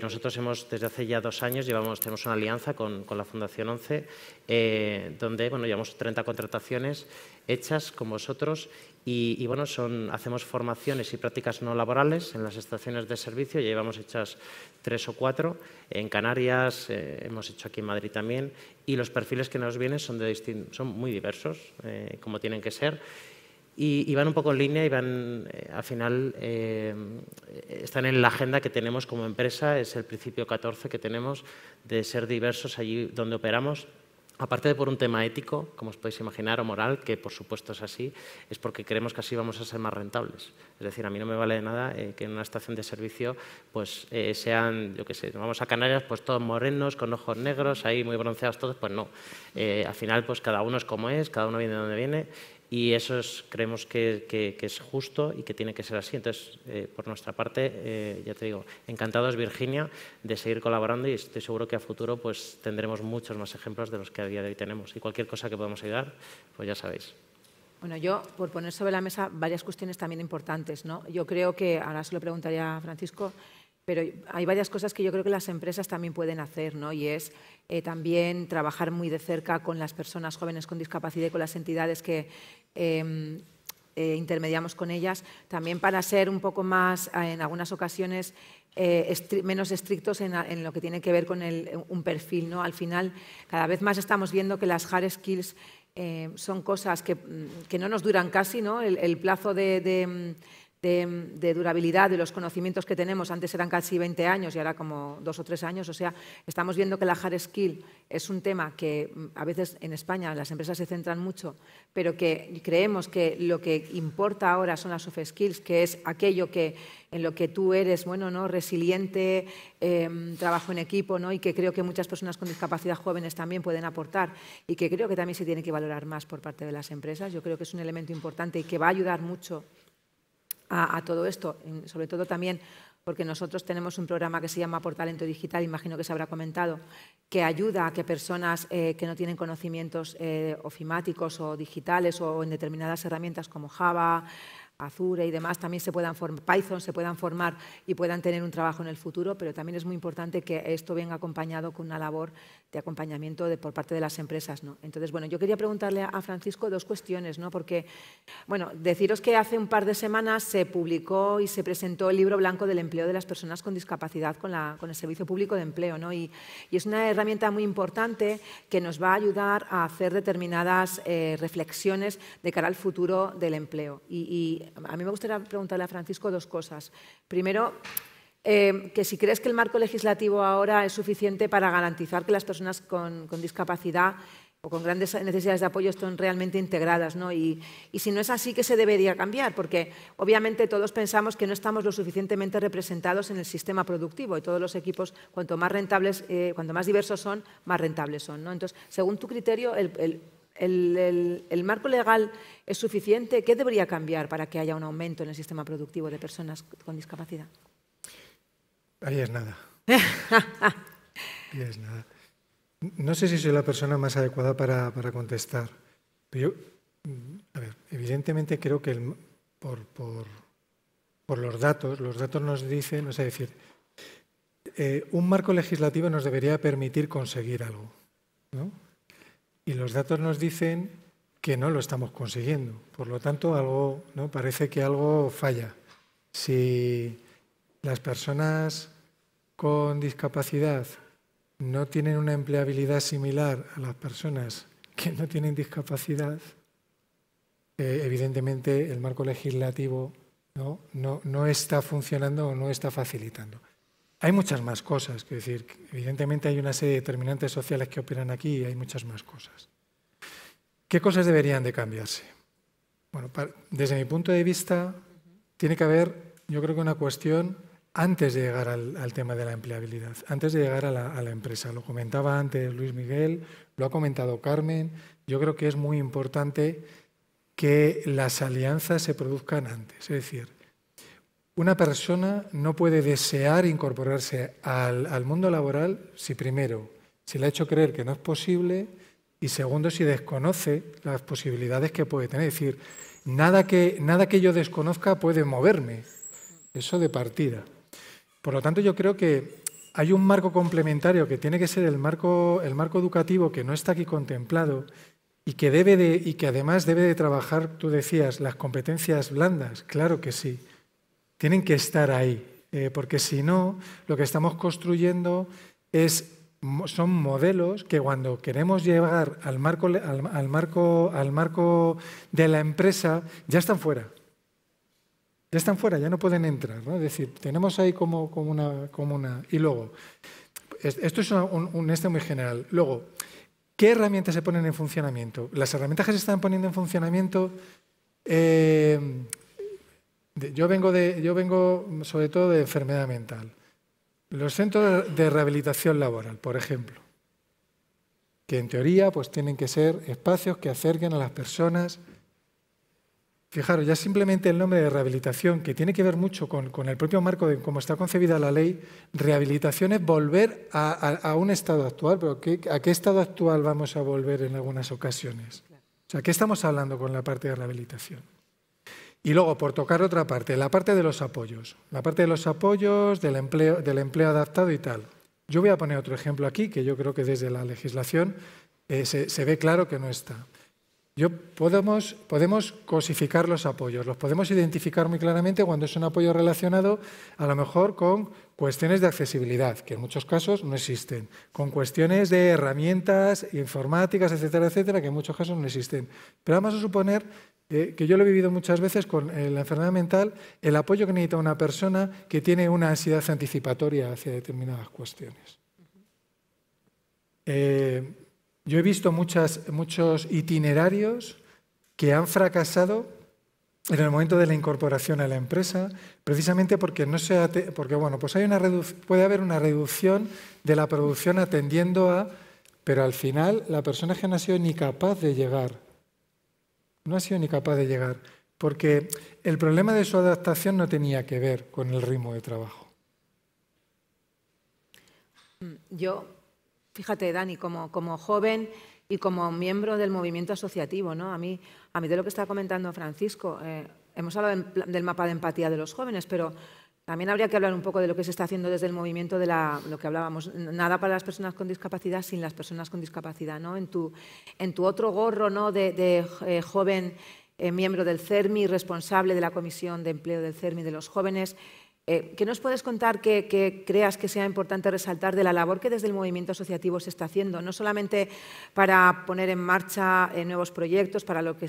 nosotros hemos, desde hace ya dos años, llevamos, tenemos una alianza con, la Fundación 11, donde bueno, llevamos 30 contrataciones hechas con vosotros y, bueno, son, hacemos formaciones y prácticas no laborales en las estaciones de servicio, ya llevamos hechas tres o cuatro, en Canarias, eh, hemos hecho aquí en Madrid también, y los perfiles que nos vienen son, muy diversos, eh, como tienen que ser, y, van un poco en línea y van, eh, al final, están en la agenda que tenemos como empresa, es el principio 14 que tenemos de ser diversos allí donde operamos, aparte de por un tema ético, como os podéis imaginar, o moral, que por supuesto es así, es porque creemos que así vamos a ser más rentables. Es decir, a mí no me vale de nada eh, que en una estación de servicio pues, eh, sean, yo qué sé, vamos a Canarias, pues todos morenos, con ojos negros, ahí muy bronceados todos, pues no. Eh, al final, pues cada uno es como es, cada uno viene de donde viene y eso creemos que, es justo y que tiene que ser así. Entonces, eh, por nuestra parte, eh, ya te digo, encantados, Virginia, de seguir colaborando y estoy seguro que a futuro pues, tendremos muchos más ejemplos de los que a día de hoy tenemos. Y cualquier cosa que podamos ayudar, pues ya sabéis. Bueno, yo, por poner sobre la mesa varias cuestiones también importantes, ¿no? Yo creo que, ahora se lo preguntaría a Francisco, pero hay varias cosas que yo creo que las empresas también pueden hacer, ¿no? Y es eh, también trabajar muy de cerca con las personas jóvenes con discapacidad y con las entidades que em, eh, intermediamos con ellas, también para ser un poco más, eh, en algunas ocasiones, menos estrictos en, lo que tiene que ver con un perfil. ¿no? Al final, cada vez más estamos viendo que las hard skills son cosas mm, que, no nos duran casi, ¿no? el, plazo de mm, de, durabilidad de los conocimientos que tenemos, antes eran casi 20 años y ahora como dos o tres años, o sea, estamos viendo que la hard skill es un tema que mm, a veces en España las empresas se centran mucho, pero que creemos que lo que importa ahora son las soft skills, que es aquello que, en lo que tú eres, bueno, ¿no? resiliente, em, trabajo en equipo, ¿no? y que creo que muchas personas con discapacidad jóvenes también pueden aportar y que creo que también se tiene que valorar más por parte de las empresas. Yo creo que es un elemento importante y que va a ayudar mucho a, todo esto, sobre todo también porque nosotros tenemos un programa que se llama Por Talento Digital, imagino que se habrá comentado, que ayuda a que personas eh, que no tienen conocimientos eh, ofimáticos o digitales o en determinadas herramientas como Java, Azure y demás también se puedan formar, Python se puedan formar y puedan tener un trabajo en el futuro, pero también es muy importante que esto venga acompañado con una labor de acompañamiento de, por parte de las empresas. ¿no? Entonces, bueno, yo quería preguntarle a Francisco dos cuestiones, ¿no? porque, bueno, deciros que hace un par de semanas se publicó y se presentó el libro blanco del empleo de las personas con discapacidad con, la, con el Servicio Público de Empleo, ¿no? y, y, es una herramienta muy importante que nos va a ayudar a hacer determinadas eh, reflexiones de cara al futuro del empleo. y, y a mí me gustaría preguntarle a Francisco dos cosas. Primero, eh, que si crees que el marco legislativo ahora es suficiente para garantizar que las personas con, discapacidad o con grandes necesidades de apoyo estén realmente integradas. ¿no? Y, si no es así, ¿qué se debería cambiar? Porque obviamente todos pensamos que no estamos lo suficientemente representados en el sistema productivo y todos los equipos, cuanto más rentables, eh, cuanto más diversos son, más rentables son. ¿no? Entonces, según tu criterio, el, el, marco legal es suficiente? ¿Qué debería cambiar para que haya un aumento en el sistema productivo de personas con discapacidad? Ahí es nada. No sé si soy la persona más adecuada para, contestar, pero a ver, evidentemente creo que por, por, los datos, los datos nos dicen, o decir, eh, un marco legislativo nos debería permitir conseguir algo, ¿no? y los datos nos dicen que no lo estamos consiguiendo. Por lo tanto, ¿no? parece que algo falla. Si las personas con discapacidad no tienen una empleabilidad similar a las personas que no tienen discapacidad, eh, evidentemente el marco legislativo no está funcionando o no está facilitando. Hay muchas más cosas, es decir, evidentemente hay una serie de determinantes sociales que operan aquí y hay muchas más cosas. ¿Qué cosas deberían de cambiarse? Bueno, desde mi punto de vista, tiene que haber, yo creo que una cuestión antes de llegar al, tema de la empleabilidad, antes de llegar a la, a la empresa. Lo comentaba antes Luis Miguel, lo ha comentado Carmen. Yo creo que es muy importante que las alianzas se produzcan antes. Es decir, una persona no puede desear incorporarse al, mundo laboral si primero se le ha hecho creer que no es posible y segundo si desconoce las posibilidades que puede tener. Es decir, nada que, nada que yo desconozca puede moverme. Eso de partida. Por lo tanto, yo creo que hay un marco complementario que tiene que ser el marco, el marco educativo que no está aquí contemplado y que, debe de, y que además debe de trabajar, tú decías, las competencias blandas. Claro que sí tienen que estar ahí, eh, porque si no, lo que estamos construyendo es, son modelos que cuando queremos llegar al marco, al, marco, al marco de la empresa, ya están fuera. Ya están fuera, ya no pueden entrar. ¿no? Es decir, tenemos ahí como, como, una, como Y luego, esto es un, este muy general. Luego, ¿Qué herramientas se ponen en funcionamiento? Las herramientas que se están poniendo en funcionamiento eh, yo vengo, sobre todo de enfermedad mental. Los centros de rehabilitación laboral, por ejemplo, que en teoría pues tienen que ser espacios que acerquen a las personas. Fijaros, ya simplemente el nombre de rehabilitación, que tiene que ver mucho con, el propio marco de cómo está concebida la ley, rehabilitación es volver a, un estado actual, pero ¿a qué estado actual vamos a volver en algunas ocasiones? O sea, ¿qué estamos hablando con la parte de rehabilitación? Y luego, por tocar otra parte, la parte de los apoyos, la parte de los apoyos, del empleo, del empleo adaptado y tal. Yo voy a poner otro ejemplo aquí, que yo creo que desde la legislación eh, se ve claro que no está. Yo podemos, podemos cosificar los apoyos, los podemos identificar muy claramente cuando es un apoyo relacionado a lo mejor con cuestiones de accesibilidad, que en muchos casos no existen, con cuestiones de herramientas informáticas, etcétera, etcétera, que en muchos casos no existen. Pero vamos a suponer que yo lo he vivido muchas veces con eh, la enfermedad mental, el apoyo que necesita una persona que tiene una ansiedad anticipatoria hacia determinadas cuestiones. Eh, yo he visto muchas, muchos itinerarios que han fracasado en el momento de la incorporación a la empresa, precisamente porque no se porque bueno, pues hay una puede haber una reducción de la producción atendiendo a, pero al final la persona que no ha sido ni capaz de llegar, no ha sido ni capaz de llegar, porque el problema de su adaptación no tenía que ver con el ritmo de trabajo. Yo Fíjate, Dani, como, joven y como miembro del movimiento asociativo, ¿no? A mí, a mí de lo que está comentando Francisco, eh, hemos hablado del, mapa de empatía de los jóvenes, pero también habría que hablar un poco de lo que se está haciendo desde el movimiento de la, lo que hablábamos, nada para las personas con discapacidad sin las personas con discapacidad, ¿no? En tu, otro gorro, ¿no? De, eh, joven eh, miembro del CERMI, responsable de la Comisión de Empleo del CERMI de los Jóvenes, eh, ¿Qué nos puedes contar que, creas que sea importante resaltar de la labor que desde el movimiento asociativo se está haciendo? No solamente para poner en marcha eh, nuevos proyectos, para, que,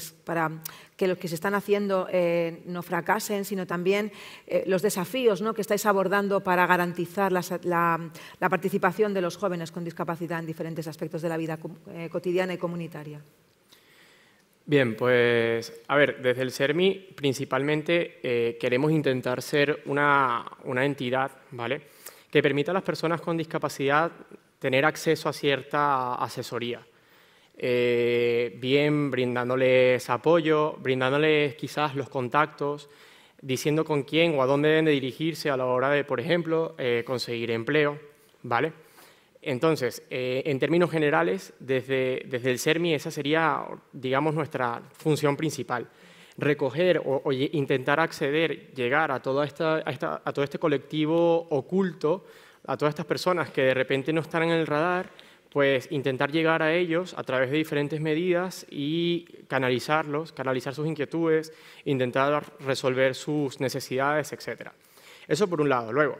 que, los que se están haciendo eh, no fracasen, sino también los desafíos ¿no? que estáis abordando para garantizar la, participación de los jóvenes con discapacidad en diferentes aspectos de la vida cotidiana y comunitaria. Bien, pues a ver, desde el CERMI principalmente eh, queremos intentar ser una, entidad, ¿vale? Que permita a las personas con discapacidad tener acceso a cierta asesoría. Eh, bien brindándoles apoyo, brindándoles quizás los contactos, diciendo con quién o a dónde deben dirigirse a la hora de, por ejemplo, eh, conseguir empleo, ¿vale? Entonces, eh, en términos generales, desde, el CERMI esa sería, digamos, nuestra función principal. Recoger o, intentar acceder, llegar a, todo este colectivo oculto, a todas estas personas que de repente no están en el radar, pues intentar llegar a ellos a través de diferentes medidas y canalizarlos, canalizar sus inquietudes, intentar resolver sus necesidades, etcétera. Eso por un lado. Luego,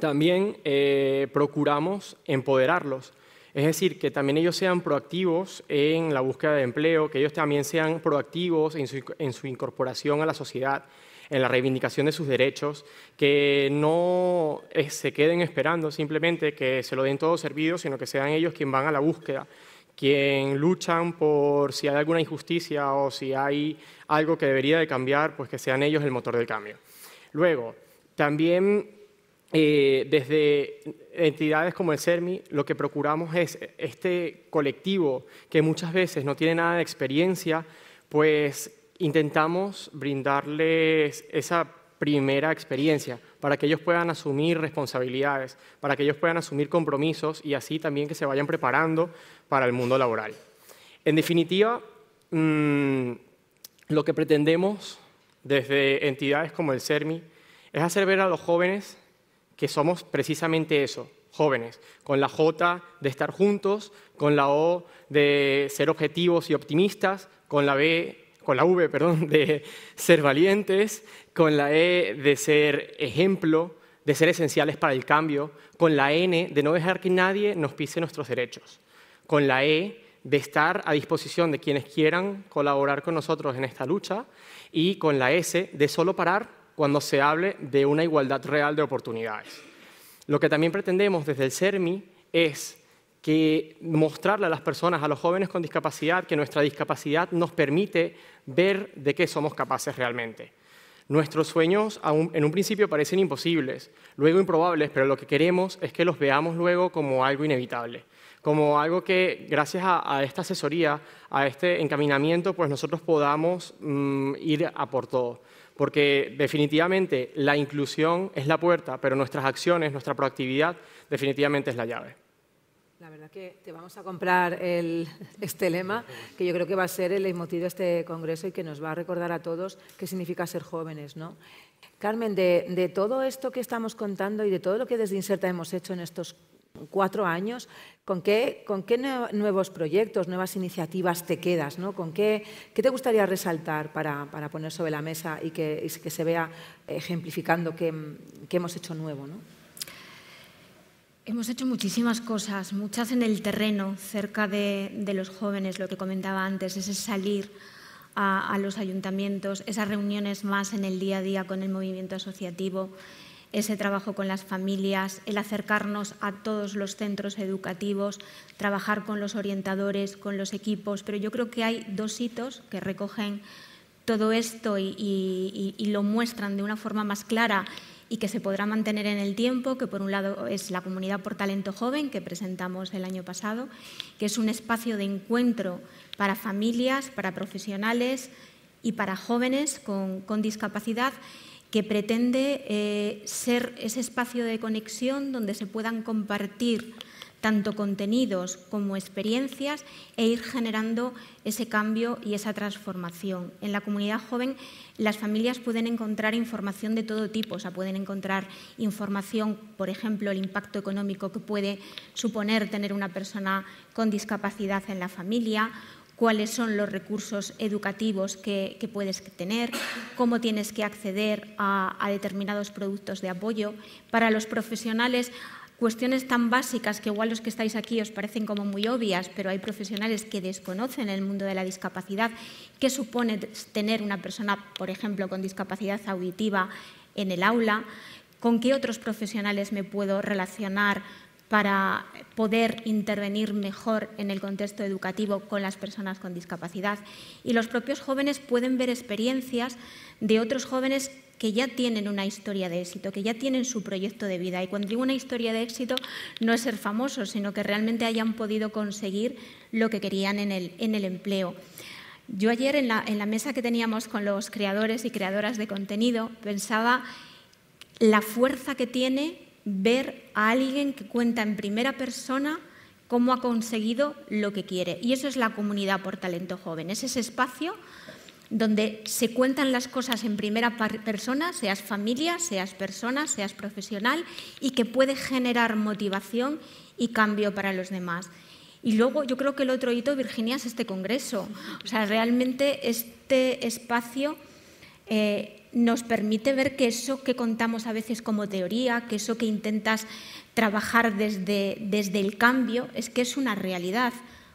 también eh, procuramos empoderarlos. Es decir, que también ellos sean proactivos en la búsqueda de empleo, que ellos también sean proactivos en su, incorporación a la sociedad, en la reivindicación de sus derechos, que no eh, se queden esperando simplemente que se lo den todo servido, sino que sean ellos quienes van a la búsqueda, quien luchan por si hay alguna injusticia o si hay algo que debería de cambiar, pues que sean ellos el motor del cambio. Luego, también eh, desde entidades como el CERMI, lo que procuramos es este colectivo que muchas veces no tiene nada de experiencia, pues intentamos brindarles esa primera experiencia para que ellos puedan asumir responsabilidades, para que ellos puedan asumir compromisos y así también que se vayan preparando para el mundo laboral. En definitiva, mm, lo que pretendemos desde entidades como el CERMI es hacer ver a los jóvenes que somos precisamente eso, jóvenes, con la J de estar juntos, con la O de ser objetivos y optimistas, con la B con la V, perdón, de ser valientes, con la E de ser ejemplo, de ser esenciales para el cambio, con la N de no dejar que nadie nos pise nuestros derechos, con la E de estar a disposición de quienes quieran colaborar con nosotros en esta lucha y con la S de solo parar cuando se hable de una igualdad real de oportunidades. Lo que también pretendemos desde el CERMI es que mostrarle a las personas, a los jóvenes con discapacidad, que nuestra discapacidad nos permite ver de qué somos capaces realmente. Nuestros sueños en un principio parecen imposibles, luego improbables, pero lo que queremos es que los veamos luego como algo inevitable, como algo que gracias a, esta asesoría, a este encaminamiento, pues nosotros podamos mm, ir a por todo porque definitivamente la inclusión es la puerta, pero nuestras acciones, nuestra proactividad, definitivamente es la llave. La verdad que te vamos a comprar este lema, que yo creo que va a ser el motivo de este congreso y que nos va a recordar a todos qué significa ser jóvenes, ¿no? Carmen, de, de todo esto que estamos contando y de todo lo que desde Inserta hemos hecho en estos cuatro años, ¿con qué, nuevos proyectos, nuevas iniciativas te quedas? ¿Con qué, te gustaría resaltar para, poner sobre la mesa y que, se vea ejemplificando qué, hemos hecho nuevo? Hemos hecho muchísimas cosas, muchas en el terreno, cerca de, los jóvenes, lo que comentaba antes, ese salir a los ayuntamientos, esas reuniones más en el día a día con el movimiento asociativo ese trabajo con las familias, el acercarnos a todos los centros educativos, trabajar con los orientadores, con los equipos, pero yo creo que hay dos hitos que recogen todo esto y, lo muestran de una forma más clara y que se podrá mantener en el tiempo, que por un lado es la comunidad por talento joven que presentamos el año pasado, que es un espacio de encuentro para familias, para profesionales y para jóvenes con discapacidad que pretende eh, ser ese espacio de conexión donde se puedan compartir tanto contenidos como experiencias e ir generando ese cambio y esa transformación. En la comunidad joven las familias pueden encontrar información de todo tipo, o pueden encontrar información, por ejemplo, el impacto económico que puede suponer tener una persona con discapacidad en la familia cuáles son los recursos educativos que, puedes tener, cómo tienes que acceder a, a determinados productos de apoyo. Para los profesionales, cuestiones tan básicas que igual los que estáis aquí os parecen como muy obvias, pero hay profesionales que desconocen el mundo de la discapacidad, qué supone tener una persona, por ejemplo, con discapacidad auditiva en el aula, con qué otros profesionales me puedo relacionar para poder intervenir mejor en el contexto educativo con las personas con discapacidad. Y los propios jóvenes pueden ver experiencias de otros jóvenes que ya tienen una historia de éxito, que ya tienen su proyecto de vida. Y cuando digo una historia de éxito, no es ser famoso, sino que realmente hayan podido conseguir lo que querían en el, en el empleo. Yo ayer la, en la mesa que teníamos con los creadores y creadoras de contenido pensaba la fuerza que tiene ver a alguien que cuenta en primera persona cómo ha conseguido lo que quiere. Y eso es la comunidad por talento joven, es ese espacio donde se cuentan las cosas en primera persona, seas familia, seas persona, seas profesional, y que puede generar motivación y cambio para los demás. Y luego yo creo que el otro hito, Virginia, es este Congreso. O sea, realmente este espacio eh, nos permite ver que eso que contamos a veces como teoría, que eso que intentas trabajar desde, desde el cambio, es que es una realidad.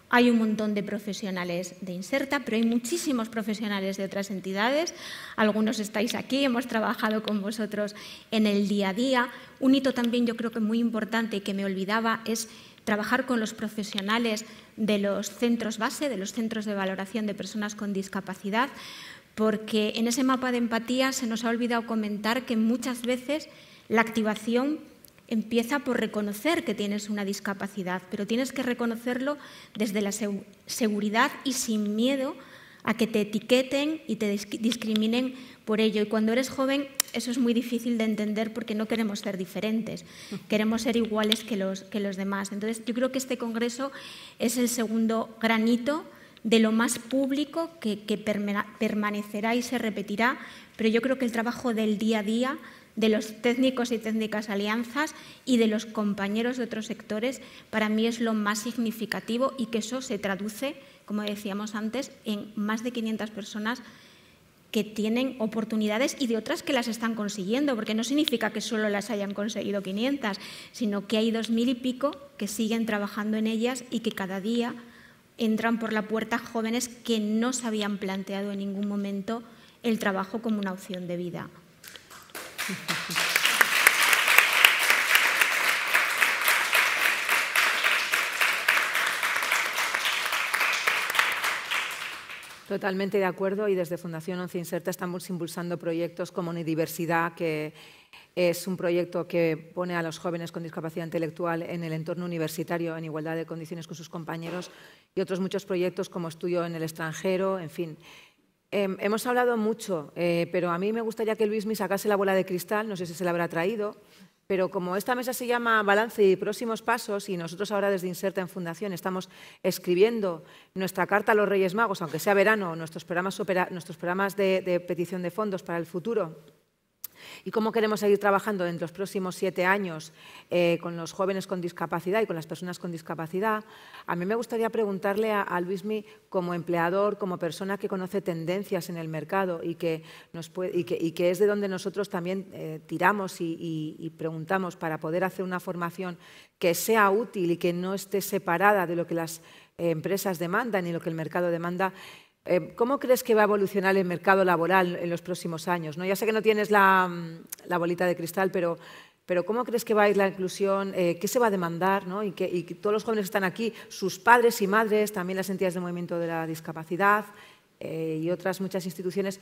Hay un montón de profesionales de Inserta, pero hay muchísimos profesionales de otras entidades. Algunos estáis aquí, hemos trabajado con vosotros en el día a día. Un hito también yo creo que muy importante y que me olvidaba es trabajar con los profesionales de los centros base, de los centros de valoración de personas con discapacidad, porque en ese mapa de empatía se nos ha olvidado comentar que muchas veces la activación empieza por reconocer que tienes una discapacidad, pero tienes que reconocerlo desde la seguridad y sin miedo a que te etiqueten y te discriminen por ello. Y cuando eres joven eso es muy difícil de entender porque no queremos ser diferentes, queremos ser iguales que los, demás. Entonces yo creo que este Congreso es el segundo granito de lo más público que, permanecerá y se repetirá, pero yo creo que el trabajo del día a día de los técnicos y técnicas alianzas y de los compañeros de otros sectores, para mí es lo más significativo y que eso se traduce, como decíamos antes, en más de 500 personas que tienen oportunidades y de otras que las están consiguiendo, porque no significa que solo las hayan conseguido 500, sino que hay dos mil y pico que siguen trabajando en ellas y que cada día entran por la puerta jóvenes que no se habían planteado en ningún momento el trabajo como una opción de vida. Totalmente de acuerdo y desde Fundación Once Inserta estamos impulsando proyectos como Unidiversidad que es un proyecto que pone a los jóvenes con discapacidad intelectual en el entorno universitario en igualdad de condiciones con sus compañeros y otros muchos proyectos como estudio en el extranjero, en fin. Em, hemos hablado mucho, eh, pero a mí me gustaría que Luis me sacase la bola de cristal, no sé si se la habrá traído, pero como esta mesa se llama Balance y Próximos Pasos y nosotros ahora desde Inserta en Fundación estamos escribiendo nuestra carta a los Reyes Magos, aunque sea verano, nuestros programas, nuestros programas de petición de fondos para el futuro, y cómo queremos seguir trabajando en los próximos siete años eh, con los jóvenes con discapacidad y con las personas con discapacidad, a mí me gustaría preguntarle a, Luismi, como empleador, como persona que conoce tendencias en el mercado y que, es de donde nosotros también eh, tiramos y, y preguntamos para poder hacer una formación que sea útil y que no esté separada de lo que las eh, empresas demandan y lo que el mercado demanda, eh, ¿Cómo crees que va a evolucionar el mercado laboral en los próximos años? ¿No? Ya sé que no tienes la, mm, bolita de cristal, pero, pero, ¿cómo crees que va a ir la inclusión? Eh, ¿Qué se va a demandar? Y, que, todos los jóvenes que están aquí, sus padres y madres, también las entidades de movimiento de la discapacidad eh, y otras muchas instituciones,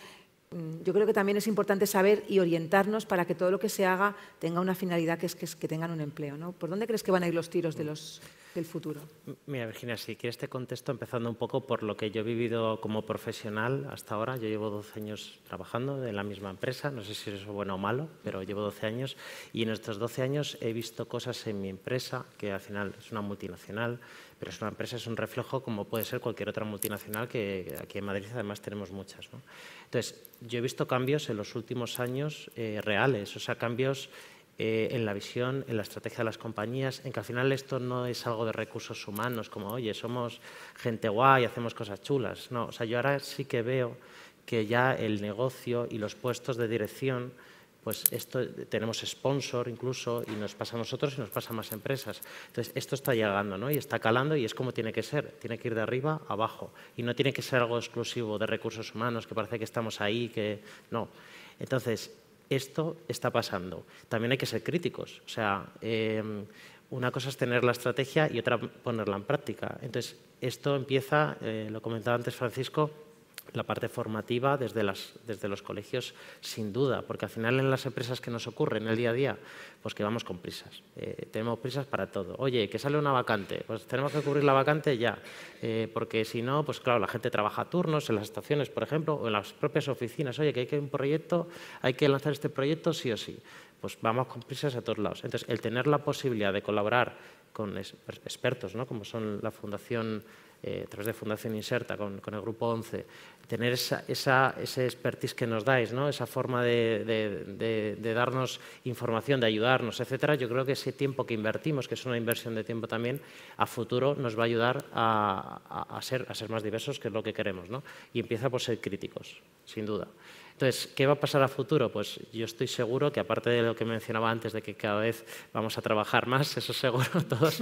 Mm, yo creo que también es importante saber y orientarnos para que todo lo que se haga tenga una finalidad que es que, tengan un empleo. ¿no? ¿Por dónde crees que van a ir los tiros de del futuro? Mira, Virginia, si quieres este contexto empezando un poco por lo que yo he vivido como profesional hasta ahora. Yo llevo 12 años trabajando en la misma empresa, no sé si eso es bueno o malo, pero llevo 12 años y en estos 12 años he visto cosas en mi empresa, que al final es una multinacional, pero es una empresa, es un reflejo como puede ser cualquier otra multinacional, que aquí en Madrid además tenemos muchas. ¿no? Entonces, yo he visto cambios en los últimos años eh, reales, o sea, cambios eh, en la visión, en la estrategia de las compañías, en que al final esto no es algo de recursos humanos, como, oye, somos gente guay, hacemos cosas chulas. No, o sea, yo ahora sí que veo que ya el negocio y los puestos de dirección pues esto tenemos sponsor incluso y nos pasa a nosotros y nos pasa a más empresas. Entonces, esto está llegando ¿no? y está calando y es como tiene que ser, tiene que ir de arriba abajo y no tiene que ser algo exclusivo de recursos humanos que parece que estamos ahí, que no. Entonces, esto está pasando. También hay que ser críticos, o sea, em, una cosa es tener la estrategia y otra ponerla en práctica. Entonces, esto empieza, eh, lo comentaba antes Francisco, la parte formativa desde, las, desde los colegios, sin duda, porque al final en las empresas que nos ocurren en el día a día, pues que vamos con prisas. Eh, tenemos prisas para todo. Oye, que sale una vacante, pues tenemos que cubrir la vacante ya, eh, porque si no, pues claro, la gente trabaja a turnos en las estaciones, por ejemplo, o en las propias oficinas. Oye, que hay que un proyecto, hay que lanzar este proyecto sí o sí. Pues vamos con prisas a todos lados. Entonces, el tener la posibilidad de colaborar con expertos, ¿no? como son la Fundación eh, a través de Fundación Inserta, con, el Grupo 11, tener esa, esa, ese expertise que nos dais, esa forma de, darnos información, de ayudarnos, etcétera, yo creo que ese tiempo que invertimos, que es una inversión de tiempo también, a futuro nos va a ayudar a, ser, a ser más diversos, que es lo que queremos. ¿no? Y empieza por ser críticos, sin duda. Entonces, ¿qué va a pasar a futuro? Pues yo estoy seguro que aparte de lo que mencionaba antes de que cada vez vamos a trabajar más, eso seguro todos,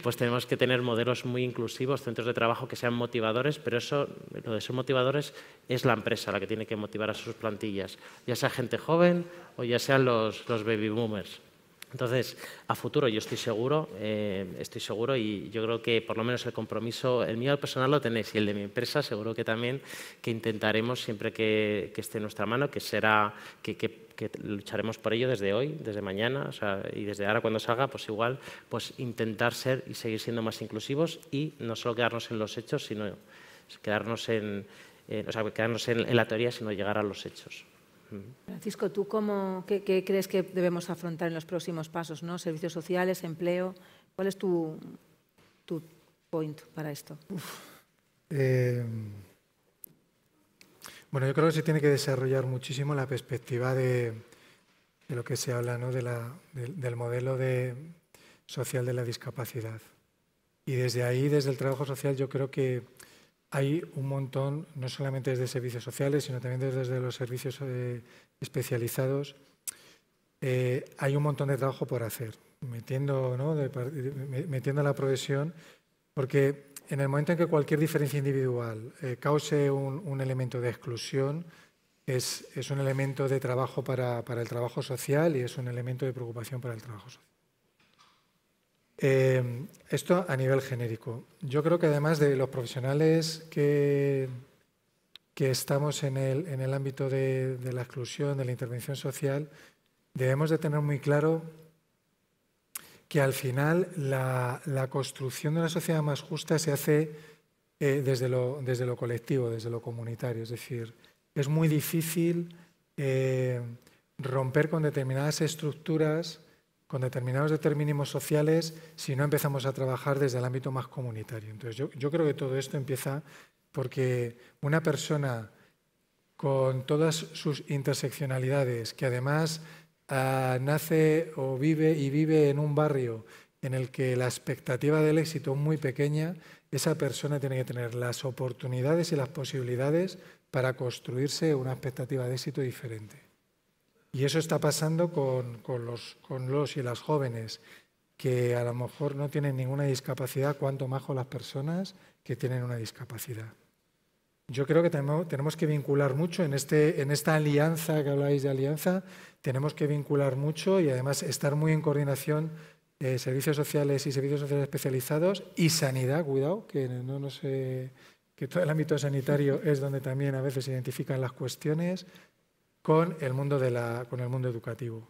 pues tenemos que tener modelos muy inclusivos, centros de trabajo que sean motivadores, pero eso, lo de ser motivadores es la empresa la que tiene que motivar a sus plantillas, ya sea gente joven o ya sean los, los baby boomers. Entonces, a futuro yo estoy seguro, eh, estoy seguro y yo creo que por lo menos el compromiso, el mío personal lo tenéis y el de mi empresa seguro que también, que intentaremos siempre que, esté en nuestra mano, que será, que, lucharemos por ello desde hoy, desde mañana o sea, y desde ahora cuando salga, pues igual, pues intentar ser y seguir siendo más inclusivos y no solo quedarnos en los hechos, sino quedarnos en, o sea, quedarnos en la teoría, sino llegar a los hechos. Francisco, ¿tú cómo, qué, crees que debemos afrontar en los próximos pasos? ¿no? Servicios sociales, empleo. ¿Cuál es tu, tu point para esto? Eh, bueno, yo creo que se tiene que desarrollar muchísimo la perspectiva de, lo que se habla, ¿no? del modelo de, social de la discapacidad. Y desde ahí, desde el trabajo social, yo creo que hay un montón, no solamente desde servicios sociales, sino también desde los servicios eh, especializados, eh, hay un montón de trabajo por hacer, metiendo, ¿no? metiendo la profesión, porque en el momento en que cualquier diferencia individual eh, cause un, elemento de exclusión, es, un elemento de trabajo para el trabajo social y es un elemento de preocupación para el trabajo social. Eh, esto a nivel genérico. Yo creo que además de los profesionales que, que estamos en el, en el ámbito de, la exclusión, de la intervención social, debemos de tener muy claro que al final la, construcción de una sociedad más justa se hace eh, desde, lo, colectivo, desde lo comunitario. Es decir, es muy difícil eh, romper con determinadas estructuras con determinados determinismos sociales si no empezamos a trabajar desde el ámbito más comunitario. Entonces, yo, creo que todo esto empieza porque una persona con todas sus interseccionalidades, que además ah, nace o vive y vive en un barrio en el que la expectativa del éxito es muy pequeña, esa persona tiene que tener las oportunidades y las posibilidades para construirse una expectativa de éxito diferente. Y eso está pasando con, los, y las jóvenes, que a lo mejor no tienen ninguna discapacidad, cuanto más con las personas que tienen una discapacidad. Yo creo que tenemos que vincular mucho este, en, esta alianza que habláis de alianza, tenemos que vincular mucho y además estar muy en coordinación de eh, servicios sociales y servicios sociales especializados y sanidad, cuidado, que no, que todo el ámbito sanitario es donde también a veces se identifican las cuestiones, con el mundo, de con el mundo educativo.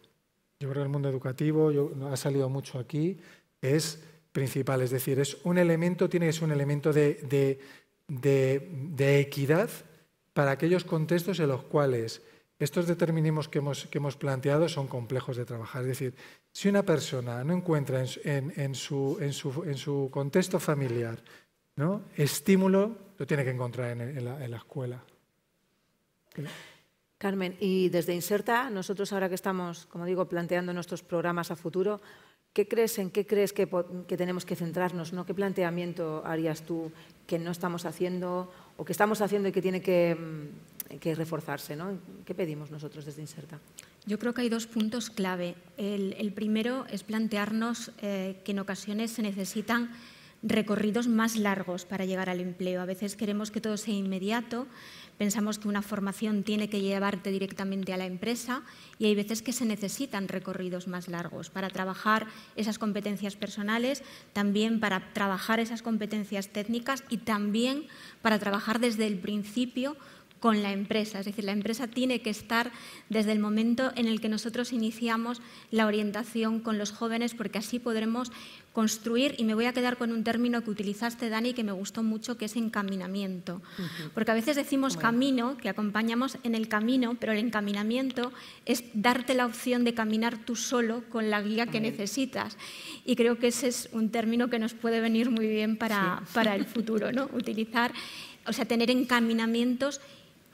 Yo creo que el mundo educativo ha salido mucho aquí, es principal, es decir, es un elemento, tiene que un elemento de, equidad para aquellos contextos en los cuales estos determinismos que hemos, planteado son complejos de trabajar. Es decir, si una persona no encuentra en, su, contexto familiar ¿no? estímulo, lo tiene que encontrar en, la, escuela. Carmen, y desde Inserta, nosotros ahora que estamos, como digo, planteando nuestros programas a futuro, ¿qué crees, en qué crees que, tenemos que centrarnos? ¿no? ¿Qué planteamiento harías tú que no estamos haciendo o que estamos haciendo y que tiene que, mm, reforzarse? ¿Qué pedimos nosotros desde Inserta? Yo creo que hay dos puntos clave. El, primero es plantearnos eh, que en ocasiones se necesitan recorridos más largos para llegar al empleo. A veces queremos que todo sea inmediato, pensamos que una formación tiene que llevarte directamente a la empresa y hay veces que se necesitan recorridos más largos para trabajar esas competencias personales, también para trabajar esas competencias técnicas y también para trabajar desde el principio con la empresa. Es decir, la empresa tiene que estar desde el momento en el que nosotros iniciamos la orientación con los jóvenes, porque así podremos construir, y me voy a quedar con un término que utilizaste, Dani, que me gustó mucho, que es encaminamiento. Porque a veces decimos camino, que acompañamos en el camino, pero el encaminamiento es darte la opción de caminar tú solo con la guía que necesitas. Y creo que ese es un término que nos puede venir muy bien para, para el futuro, ¿no? Utilizar, o sea, tener encaminamientos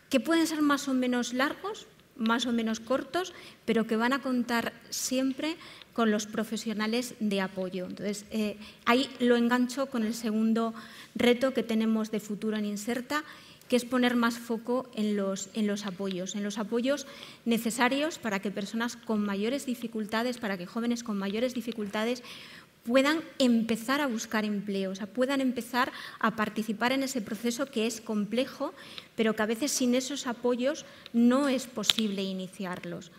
que pueden ser más o menos largos, más o menos cortos, pero que van a contar siempre con los profesionales de apoyo. Entonces, eh, ahí lo engancho con el segundo reto que tenemos de futuro en Inserta, que es poner más foco en los, en los apoyos, en los apoyos necesarios para que personas con mayores dificultades, para que jóvenes con mayores dificultades puedan empezar a buscar empleo, o puedan empezar a participar en ese proceso que es complejo, pero que a veces sin esos apoyos no es posible iniciarlos.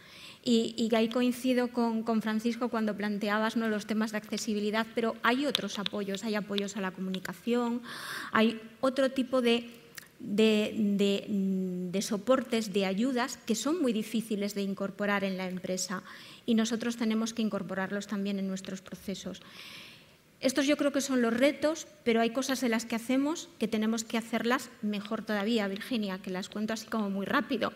Y, ahí coincido con, Francisco cuando planteabas ¿no? los temas de accesibilidad, pero hay otros apoyos, hay apoyos a la comunicación, hay otro tipo de de, soportes, de ayudas que son muy difíciles de incorporar en la empresa y nosotros tenemos que incorporarlos también en nuestros procesos. Estos yo creo que son los retos, pero hay cosas de las que hacemos que tenemos que hacerlas mejor todavía, Virginia, que las cuento así como muy rápido,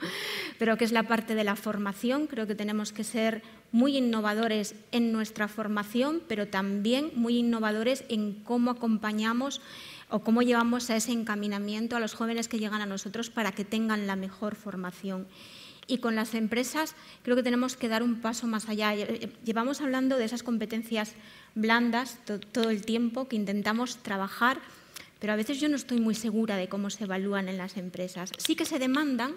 pero que es la parte de la formación. Creo que tenemos que ser muy innovadores en nuestra formación, pero también muy innovadores en cómo acompañamos o cómo llevamos a ese encaminamiento a los jóvenes que llegan a nosotros para que tengan la mejor formación. Y con las empresas creo que tenemos que dar un paso más allá. Eh, eh, llevamos hablando de esas competencias blandas todo el tiempo que intentamos trabajar, pero a veces yo no estoy muy segura de cómo se evalúan en las empresas. Sí que se demandan,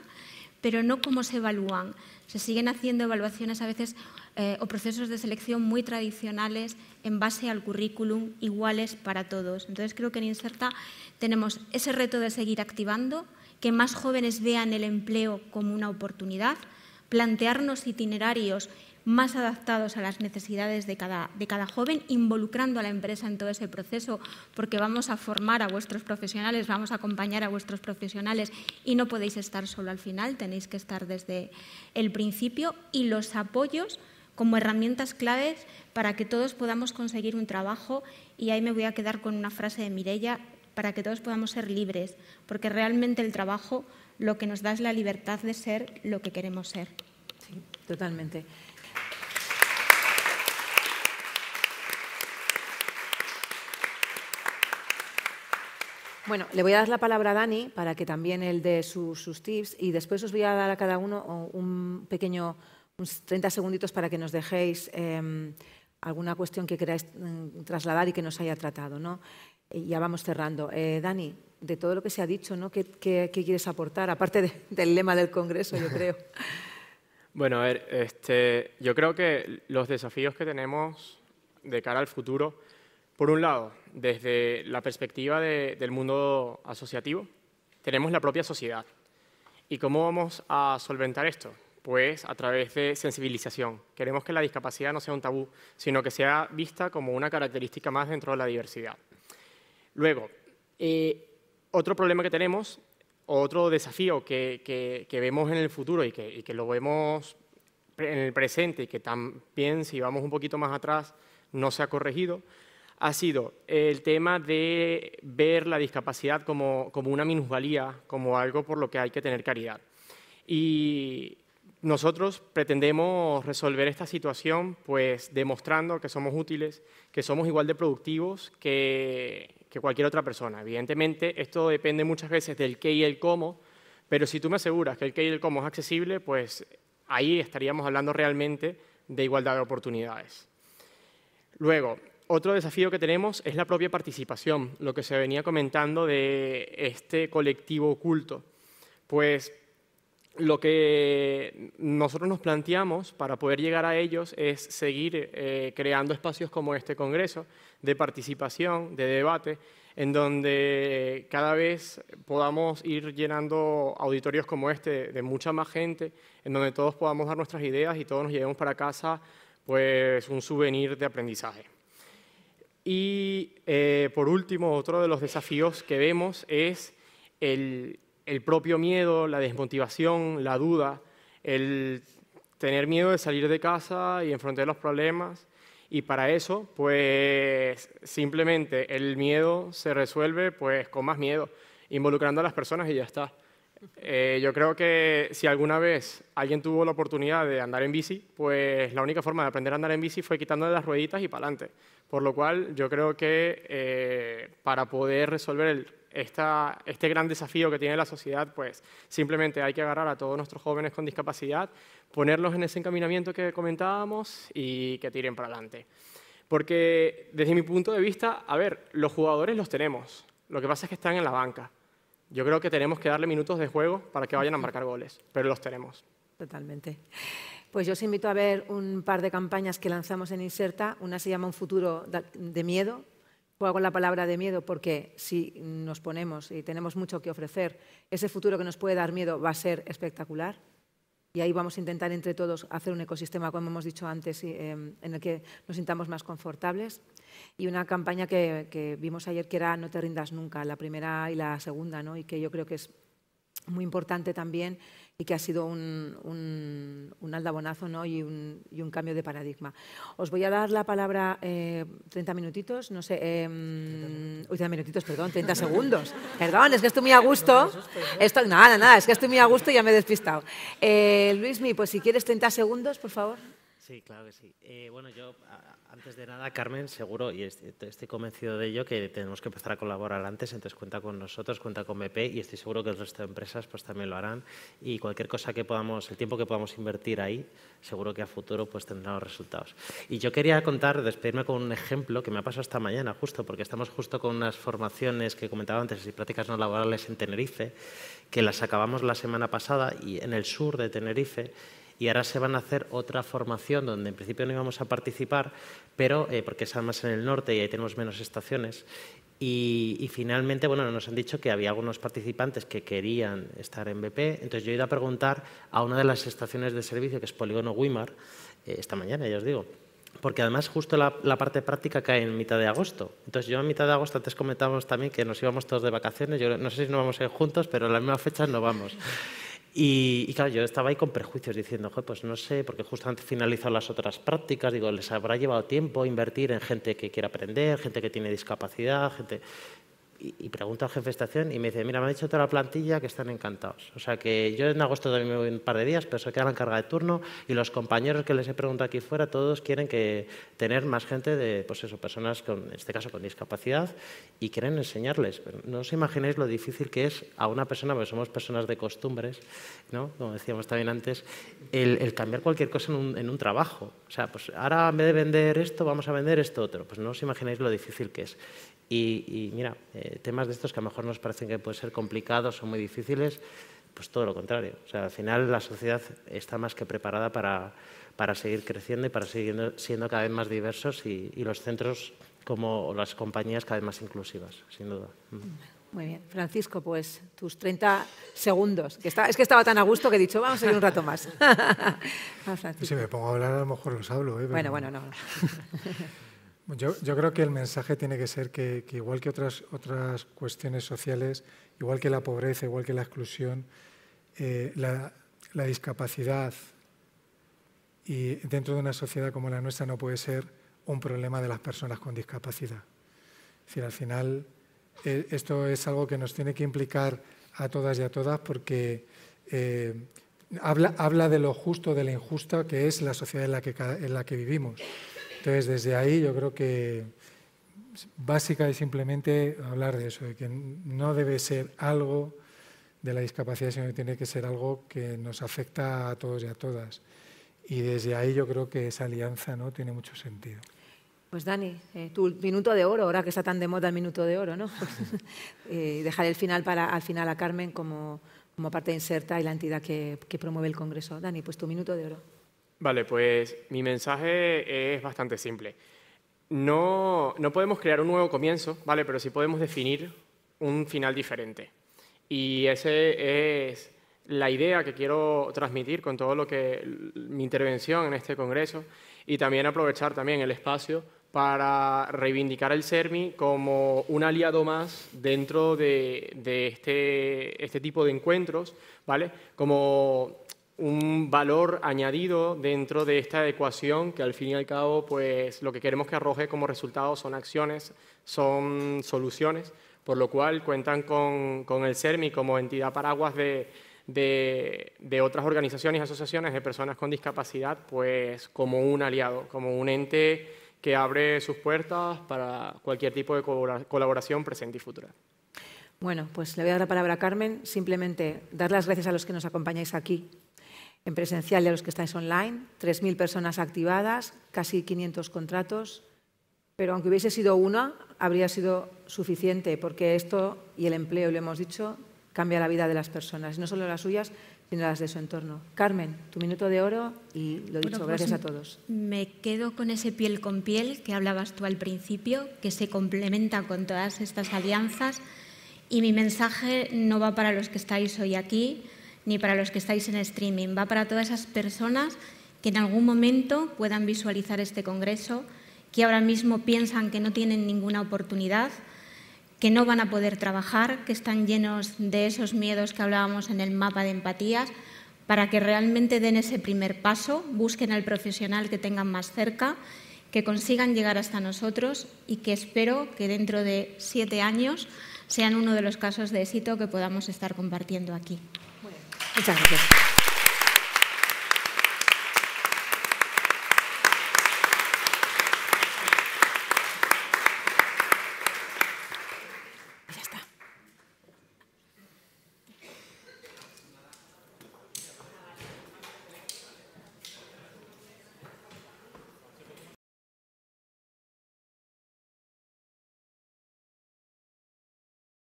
pero no cómo se evalúan. Se siguen haciendo evaluaciones a veces eh, o procesos de selección muy tradicionales en base al currículum, iguales para todos. Entonces creo que en Inserta tenemos ese reto de seguir activando que más jóvenes vean el empleo como una oportunidad, plantearnos itinerarios más adaptados a las necesidades de cada, de cada, joven, involucrando a la empresa en todo ese proceso, porque vamos a formar a vuestros profesionales, vamos a acompañar a vuestros profesionales y no podéis estar solo al final, tenéis que estar desde el principio y los apoyos como herramientas claves para que todos podamos conseguir un trabajo y ahí me voy a quedar con una frase de Mirella para que todos podamos ser libres, porque realmente el trabajo lo que nos da es la libertad de ser lo que queremos ser. Sí, totalmente. Bueno, le voy a dar la palabra a Dani para que también él dé sus, sus tips y después os voy a dar a cada uno un pequeño, unos 30 segunditos para que nos dejéis em, alguna cuestión que queráis mm, trasladar y que nos haya tratado. ¿no? ya vamos cerrando. Eh, Dani, de todo lo que se ha dicho, ¿no? ¿Qué, quieres aportar? Aparte del lema del Congreso, yo creo. bueno, a ver, este, yo creo que los desafíos que tenemos de cara al futuro, por un lado, desde la perspectiva del mundo asociativo, tenemos la propia sociedad. ¿Y cómo vamos a solventar esto? Pues a través de sensibilización. Queremos que la discapacidad no sea un tabú, sino que sea vista como una característica más dentro de la diversidad. Luego, eh, otro problema que tenemos, otro desafío que, vemos en el futuro y que, lo vemos en el presente y que también si vamos un poquito más atrás no se ha corregido, ha sido el tema de ver la discapacidad como, como una minusvalía, como algo por lo que hay que tener caridad. Y nosotros pretendemos resolver esta situación pues demostrando que somos útiles, que somos igual de productivos, que, que cualquier otra persona. Evidentemente, esto depende muchas veces del qué y el cómo, pero si tú me aseguras que el qué y el cómo es accesible, pues ahí estaríamos hablando realmente de igualdad de oportunidades. Luego, otro desafío que tenemos es la propia participación, lo que se venía comentando de este colectivo oculto. Pues lo que nosotros nos planteamos para poder llegar a ellos es seguir eh, creando espacios como este Congreso, de participación, de debate, en donde eh, cada vez podamos ir llenando auditorios como este de mucha más gente, en donde todos podamos dar nuestras ideas y todos nos llevemos para casa pues, un souvenir de aprendizaje. Y eh, por último, otro de los desafíos que vemos es el propio miedo, la desmotivación, la duda, el tener miedo de salir de casa y enfrentar los problemas, y para eso, pues simplemente el miedo se resuelve pues con más miedo, involucrando a las personas y ya está. Eh, yo creo que si alguna vez alguien tuvo la oportunidad de andar en bici, pues la única forma de aprender a andar en bici fue quitándole las rueditas y para adelante. Por lo cual, yo creo que eh, para poder resolver el este gran desafío que tiene la sociedad, pues simplemente hay que agarrar a todos nuestros jóvenes con discapacidad, ponerlos en ese encaminamiento que comentábamos y que tiren para adelante. Porque desde mi punto de vista, a ver, los jugadores los tenemos, lo que pasa es que están en la banca. Yo creo que tenemos que darle minutos de juego para que vayan a marcar goles, pero los tenemos. Totalmente. Pues yo os invito a ver un par de campañas que lanzamos en Inserta. Una se llama Un futuro de miedo, juego con la palabra de miedo porque si nos ponemos y tenemos mucho que ofrecer, ese futuro que nos puede dar miedo va a ser espectacular. Y ahí vamos a intentar entre todos hacer un ecosistema, como hemos dicho antes, em, en el que nos sintamos más confortables. Y una campaña que, vimos ayer que era No te rindas nunca, la primera y la segunda, ¿no? y que yo creo que es muy importante también y que ha sido un, un, aldabonazo ¿no? y, un, cambio de paradigma. Os voy a dar la palabra 30 eh, minutitos, no sé, eh, em, 30 minutitos, perdón, 30 segundos. Perdón, es que estoy muy a gusto. ¿eh? esto nada, nada, es que estoy muy a gusto y ya me he despistado. Eh, Luismi, pues si quieres 30 segundos, por favor. Sí, claro que sí. Eh, bueno, yo antes de nada, Carmen, seguro, y estoy convencido de ello, que tenemos que empezar a colaborar antes, entonces cuenta con nosotros, cuenta con BP y estoy seguro que el resto de empresas pues también lo harán y cualquier cosa que podamos, el tiempo que podamos invertir ahí, seguro que a futuro pues tendrá los resultados. Y yo quería contar, despedirme con un ejemplo que me ha pasado esta mañana justo, porque estamos justo con unas formaciones que comentaba antes y prácticas no laborales en Tenerife, que las acabamos la semana pasada y en el sur de Tenerife y ahora se van a hacer otra formación donde en principio no íbamos a participar, pero eh, porque es más en el norte y ahí tenemos menos estaciones. Y, finalmente, bueno, nos han dicho que había algunos participantes que querían estar en BP. Entonces yo he ido a preguntar a una de las estaciones de servicio, que es Polígono Wimar, eh, esta mañana, ya os digo. Porque además justo la, parte práctica cae en mitad de agosto. Entonces yo a mitad de agosto, antes comentábamos también que nos íbamos todos de vacaciones. Yo no sé si nos vamos a ir juntos, pero en la misma fecha no vamos. Y, claro, yo estaba ahí con prejuicios diciendo, pues no sé, porque justamente finalizo las otras prácticas, digo, les habrá llevado tiempo invertir en gente que quiere aprender, gente que tiene discapacidad, gente y, pregunto al jefe de estación y me dice, mira, me ha dicho toda la plantilla que están encantados. O sea que yo en agosto también me voy un par de días, pero se queda la carga de turno y los compañeros que les he preguntado aquí fuera, todos quieren que tener más gente de, pues eso, personas con, en este caso con discapacidad y quieren enseñarles. No os imagináis lo difícil que es a una persona, porque somos personas de costumbres, ¿no? Como decíamos también antes, el, cambiar cualquier cosa en un, en un trabajo. O sea, pues ahora en vez de vender esto, vamos a vender esto otro. Pues no os imagináis lo difícil que es. Y, mira, eh, temas de estos que a lo mejor nos parecen que pueden ser complicados o muy difíciles, pues todo lo contrario. O sea, al final la sociedad está más que preparada para, para seguir creciendo y para seguir siendo cada vez más diversos y, los centros como las compañías cada vez más inclusivas, sin duda. Muy bien. Francisco, pues tus 30 segundos. es que estaba tan a gusto que he dicho, vamos a ir un rato más. si me pongo a hablar, a lo mejor los hablo. ¿eh? Bueno, bueno, no. Yo, creo que el mensaje tiene que ser que, igual que otras, otras cuestiones sociales, igual que la pobreza, igual que la exclusión, eh, la, discapacidad y dentro de una sociedad como la nuestra no puede ser un problema de las personas con discapacidad. Es decir, al final eh, esto es algo que nos tiene que implicar a todas y a todas porque eh, habla, de lo justo, de lo injusto que es la sociedad en la que, en la que vivimos. Entonces, desde ahí yo creo que básica es simplemente hablar de eso, de que no debe ser algo de la discapacidad, sino que tiene que ser algo que nos afecta a todos y a todas. Y desde ahí yo creo que esa alianza ¿no? tiene mucho sentido. Pues Dani, eh, tu minuto de oro, ahora que está tan de moda el minuto de oro, ¿no? eh, dejar el final para al final a Carmen como, como parte Inserta y la entidad que promueve el Congreso. Dani, pues tu minuto de oro. Vale, pues mi mensaje es bastante simple. No, no podemos crear un nuevo comienzo, ¿vale? Pero sí podemos definir un final diferente. Y esa es la idea que quiero transmitir con todo lo que mi intervención en este congreso y también aprovechar también el espacio para reivindicar el CERMI como un aliado más dentro de, este, este tipo de encuentros, ¿vale? Como un valor añadido dentro de esta ecuación que al fin y al cabo pues lo que queremos que arroje como resultado son acciones, son soluciones, por lo cual cuentan con, el CERMI como entidad paraguas de, otras organizaciones y asociaciones de personas con discapacidad pues como un aliado, como un ente que abre sus puertas para cualquier tipo de colaboración presente y futura. Bueno, pues le voy a dar la palabra a Carmen. Simplemente dar las gracias a los que nos acompañáis aquí en presencial y a los que estáis online, 3.000 personas activadas, casi 500 contratos, pero aunque hubiese sido una, habría sido suficiente, porque esto y el empleo, lo hemos dicho, cambia la vida de las personas, no solo las suyas, sino las de su entorno. Carmen, tu minuto de oro y lo dicho, pues gracias a todos. Me quedo con ese piel con piel que hablabas tú al principio, que se complementa con todas estas alianzas. Y mi mensaje no va para los que estáis hoy aquí, ni para los que estáis en streaming, va para todas esas personas que en algún momento puedan visualizar este Congreso, que ahora mismo piensan que no tienen ninguna oportunidad, que no van a poder trabajar, que están llenos de esos miedos que hablábamos en el mapa de empatías, para que realmente den ese primer paso, busquen al profesional que tengan más cerca, que consigan llegar hasta nosotros y que espero que dentro de siete años sean uno de los casos de éxito que podamos estar compartiendo aquí. 谢谢大家。